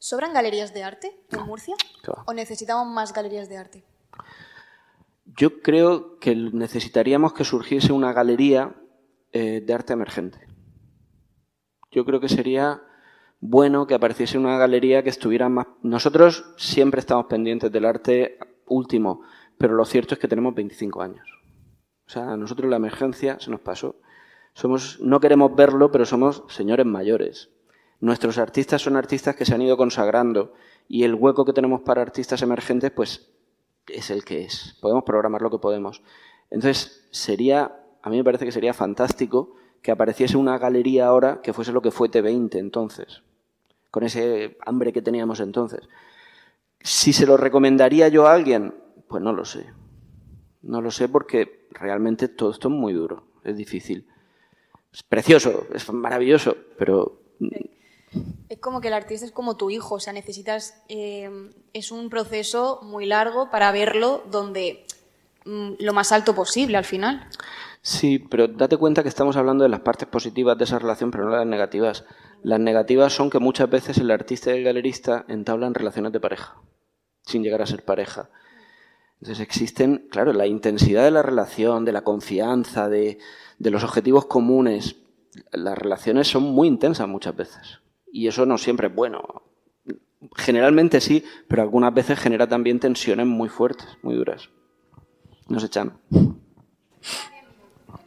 ¿Sobran galerías de arte en Murcia? ¿O necesitamos más galerías de arte? Yo creo que necesitaríamos que surgiese una galería eh, de arte emergente. Yo creo que sería bueno que apareciese una galería que estuviera más... Nosotros siempre estamos pendientes del arte último, pero lo cierto es que tenemos 25 años. O sea, a nosotros la emergencia se nos pasó. Somos, no queremos verlo, pero somos señores mayores. Nuestros artistas son artistas que se han ido consagrando y el hueco que tenemos para artistas emergentes, pues es el que es. Podemos programar lo que podemos. Entonces, sería, a mí me parece que sería fantástico que apareciese una galería ahora que fuese lo que fue T20 entonces, con ese hambre que teníamos entonces. Si se lo recomendaría yo a alguien, pues no lo sé. No lo sé porque realmente todo esto es muy duro, es difícil. Es precioso, es maravilloso, pero es como que el artista es como tu hijo, o sea, necesitas, em, es un proceso muy largo para verlo donde mm, lo más alto posible al final. Sí, pero date cuenta que estamos hablando de las partes positivas de esa relación, pero no las negativas. Las negativas son que muchas veces el artista y el galerista entablan relaciones de pareja, sin llegar a ser pareja. Entonces existen, claro, la intensidad de la relación, de la confianza, de los objetivos comunes. Las relaciones son muy intensas muchas veces. Y eso no siempre es bueno. Generalmente sí, pero algunas veces genera también tensiones muy fuertes, muy duras. Nos echan.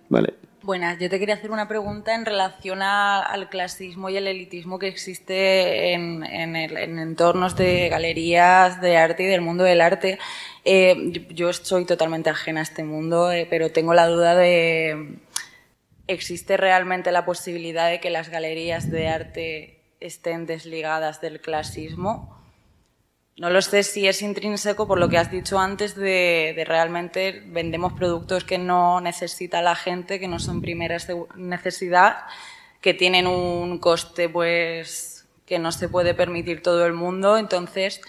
Vale. Buenas, yo te quería hacer una pregunta en relación al clasismo y el elitismo que existe en, entornos de galerías de arte y del mundo del arte. Eh, yo estoy totalmente ajena a este mundo, eh, pero tengo la duda de, ¿existe realmente la posibilidad de que las galerías de arte estén desligadas del clasismo. No lo sé si es intrínseco por lo que has dicho antes de, realmente vendemos productos que no necesita la gente, que no son primera necesidad, que tienen un coste pues que no se puede permitir todo el mundo. Entonces,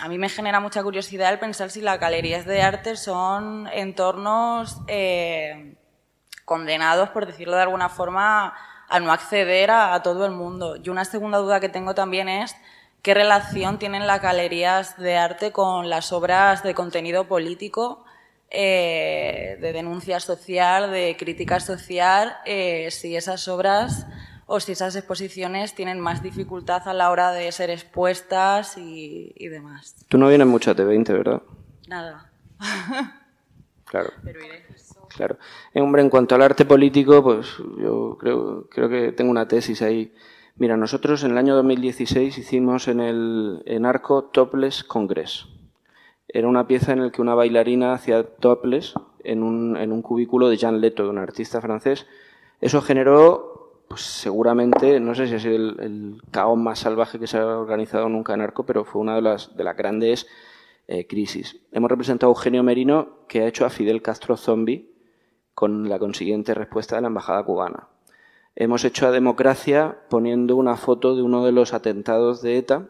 a mí me genera mucha curiosidad el pensar si las galerías de arte son entornos eh, condenados, por decirlo de alguna forma, a no acceder a, todo el mundo. Y una segunda duda que tengo también es qué relación tienen las galerías de arte con las obras de contenido político, eh, de denuncia social, de crítica social, eh, si esas obras o si esas exposiciones tienen más dificultad a la hora de ser expuestas y, demás. Tú no vienes mucho a T20, ¿verdad? Nada. claro. [laughs] Pero iré. Pues claro. Hombre, en cuanto al arte político, pues yo creo, que tengo una tesis ahí. Mira, nosotros en el año 2016 hicimos en el en Arco Topless Congress. Era una pieza en la que una bailarina hacía topless en un, en un cubículo de Jean Leto, de un artista francés. Eso generó, pues, seguramente, no sé si es el, caos más salvaje que se ha organizado nunca en Arco, pero fue una de las, de las grandes eh, crisis. Hemos representado a Eugenio Merino, que ha hecho a Fidel Castro Zombie con la consiguiente respuesta de la Embajada cubana. Hemos hecho a democracia poniendo una foto de uno de los atentados de ETA,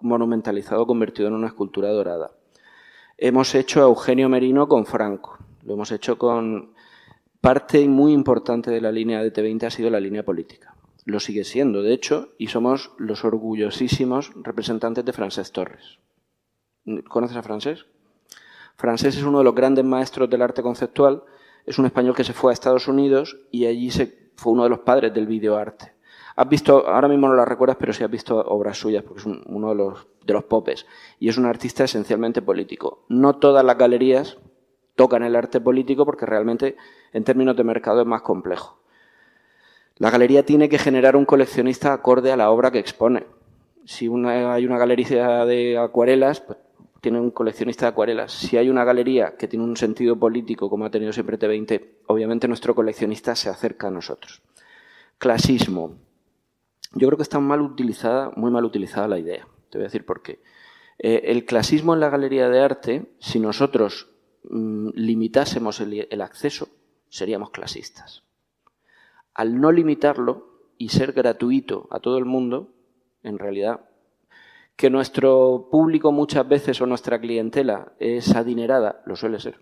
monumentalizado, convertido en una escultura dorada. Hemos hecho a Eugenio Merino con Franco. Lo hemos hecho con... Parte muy importante de la línea de T20 ha sido la línea política. Lo sigue siendo, de hecho, y somos los orgullosísimos representantes de Francés Torres. ¿Conoces a Francés? Francés es uno de los grandes maestros del arte conceptual es un español que se fue a Estados Unidos y allí se, fue uno de los padres del videoarte. Has visto, ahora mismo no la recuerdas, pero sí has visto obras suyas, porque es uno de los, de los popes. Y es un artista esencialmente político. No todas las galerías tocan el arte político porque realmente en términos de mercado es más complejo. La galería tiene que generar un coleccionista acorde a la obra que expone. Si hay una galería de acuarelas, pues tiene un coleccionista de acuarelas. Si hay una galería que tiene un sentido político, como ha tenido siempre T20, obviamente nuestro coleccionista se acerca a nosotros. Clasismo. Yo creo que está mal utilizada, muy mal utilizada la idea. Te voy a decir por qué. Eh, el clasismo en la galería de arte, si nosotros mm, limitásemos el acceso, seríamos clasistas. Al no limitarlo y ser gratuito a todo el mundo, en realidad que nuestro público muchas veces o nuestra clientela es adinerada, lo suele ser.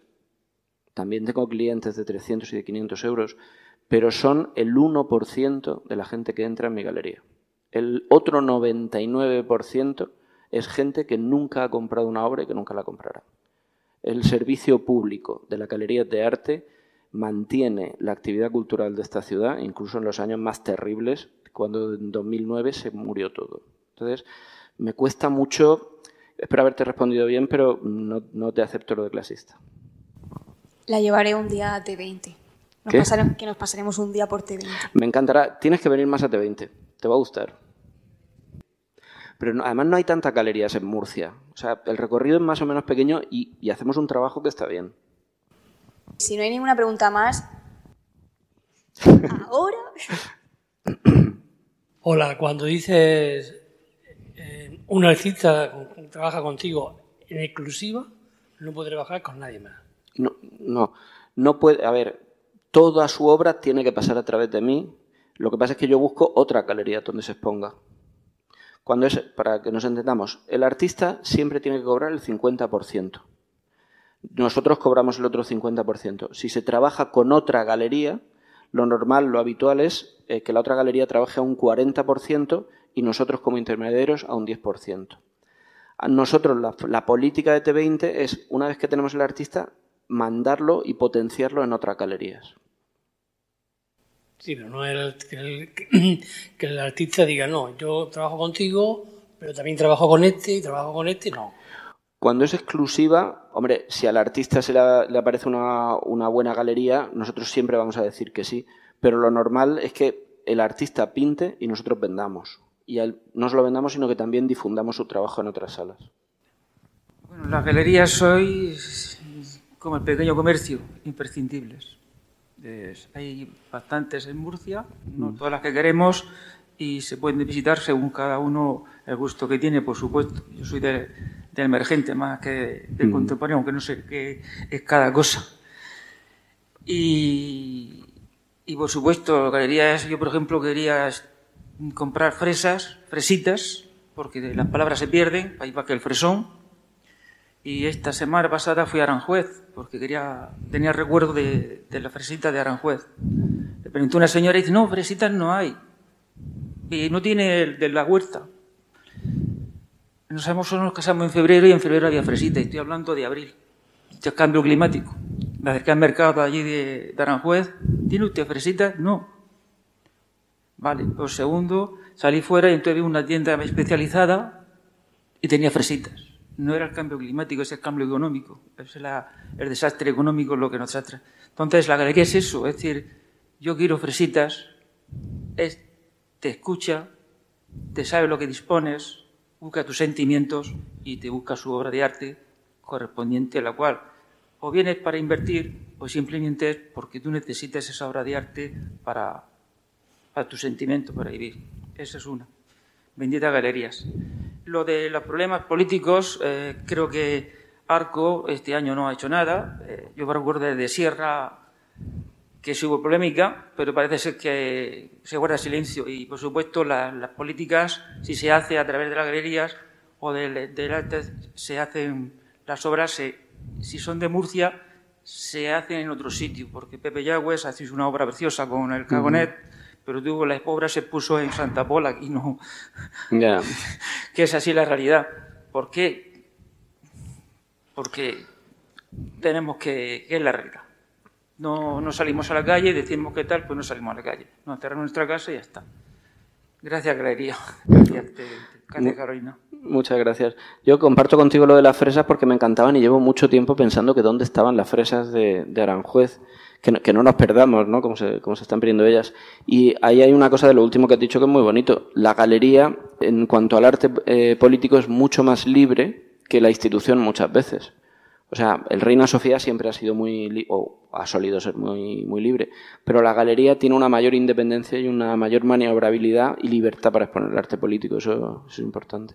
También tengo clientes de 300 y de 500 euros, pero son el 1% de la gente que entra en mi galería. El otro 99% es gente que nunca ha comprado una obra y que nunca la comprará. El servicio público de la galería de arte mantiene la actividad cultural de esta ciudad, incluso en los años más terribles, cuando en 2009 se murió todo. Entonces, me cuesta mucho, espero haberte respondido bien, pero no, te acepto lo de clasista. La llevaré un día a T20. Nos pasaremos, que nos pasaremos un día por T20. Me encantará. Tienes que venir más a T20. Te va a gustar. Pero además no hay tantas galerías en Murcia. O sea, el recorrido es más o menos pequeño y, y hacemos un trabajo que está bien. Si no hay ninguna pregunta más, [laughs] ahora. Hola, cuando dices un artista trabaja contigo en exclusiva, no puede trabajar con nadie más. No, no, no puede. A ver, toda su obra tiene que pasar a través de mí. Lo que pasa es que yo busco otra galería donde se exponga. Cuando es, para que nos entendamos, el artista siempre tiene que cobrar el 50%. Nosotros cobramos el otro 50%. Si se trabaja con otra galería, lo normal, lo habitual es eh, que la otra galería trabaje a un 40% y nosotros como intermediarios a un 10%. A nosotros la, política de T20 es, una vez que tenemos el artista, mandarlo y potenciarlo en otras galerías. Sí, pero no es [clears throat] que, el, artista diga, no, yo trabajo contigo, pero también trabajo con este y trabajo con este, no. Cuando es exclusiva, hombre, si al artista se le, aparece una, una buena galería, nosotros siempre vamos a decir que sí, pero lo normal es que el artista pinte y nosotros vendamos y no solo vendamos, sino que también difundamos su trabajo en otras salas. Bueno, las galerías hoy, como el pequeño comercio, imprescindibles. hay bastantes en Murcia, no mm. todas las que queremos, y se pueden visitar según cada uno el gusto que tiene, por supuesto. Yo soy de emergente más que de mm. contemporáneo, aunque no sé qué es cada cosa. Y, y por supuesto, galerías, yo por ejemplo quería comprar fresas, fresitas, porque las palabras se pierden, ahí va que el fresón. Y esta semana pasada fui a Aranjuez, porque quería, tenía recuerdo de, de la fresita de Aranjuez. Le preguntó una señora y dice, no, fresitas no hay. Y no tiene el de la huerta. Nos, hemos, nos casamos en febrero y en febrero había fresitas... y estoy hablando de abril. Este cambio climático. Me que al mercado allí de Aranjuez. ¿Tiene usted fresitas? No. Vale, por segundo, salí fuera y entonces vi una tienda especializada y tenía fresitas. No era el cambio climático, es el cambio económico, es el desastre económico lo que nos atrae. Entonces, la galería es eso, es decir, yo quiero fresitas, te escucha, te sabe lo que dispones, busca tus sentimientos y te busca su obra de arte correspondiente a la cual o vienes para invertir o simplemente es porque tú necesitas esa obra de arte para a tu sentimiento para vivir. Esa es una. Bendita galerías. Lo de los problemas políticos, eh, creo que Arco este año no ha hecho nada. Eh, yo me recuerdo de Sierra que sí hubo polémica, pero parece ser que se guarda silencio. Y, por supuesto, las políticas, si se hace a través de las galerías o del arte, se hacen las obras, si son de Murcia, se hacen en otro sitio, porque Pepe Yagües hecho una obra preciosa con el Cagonet pero digo, la obra se puso en Santa Pola y no. [laughs] que es así la realidad. ¿Por qué? Porque tenemos que. que es la realidad. No, no, salimos a la calle, decimos qué tal, pues no salimos a la calle. Nos cerramos en nuestra casa y ya está. Gracias, Galería. Gracias, Carolina. Muchas gracias. Yo comparto contigo lo de las fresas porque me encantaban y llevo mucho tiempo pensando que dónde estaban las fresas de Aranjuez que no, nos perdamos, ¿no? Como se, se están pidiendo ellas. Y ahí hay una cosa de lo último que has dicho que es muy bonito. La galería, en cuanto al arte eh, político, es mucho más libre que la institución muchas veces. O sea, el Reina Sofía siempre ha sido muy, o ha solido ser muy, muy libre, pero la galería tiene una mayor independencia y una mayor maniobrabilidad y libertad para exponer arte político, eso es importante.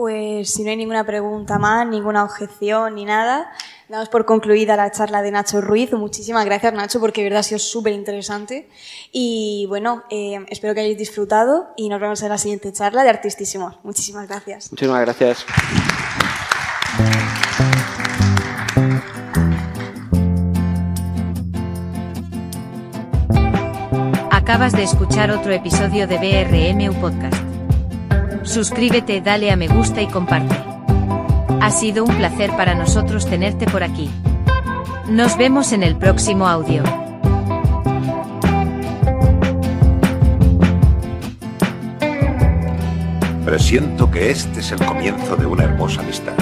Pues si no hay ninguna pregunta más, ninguna objeción ni nada, damos por concluida la charla de Nacho Ruiz. Muchísimas gracias, Nacho, porque de verdad ha sido súper interesante. Y bueno, eh, espero que hayáis disfrutado y nos vemos en la siguiente charla de Artistísimos. Muchísimas gracias. Muchísimas gracias. Acabas de escuchar otro episodio de BRMU Podcast. Suscríbete, dale a me gusta y comparte. Ha sido un placer para nosotros tenerte por aquí. Nos vemos en el próximo audio. Presiento que este es el comienzo de una hermosa amistad.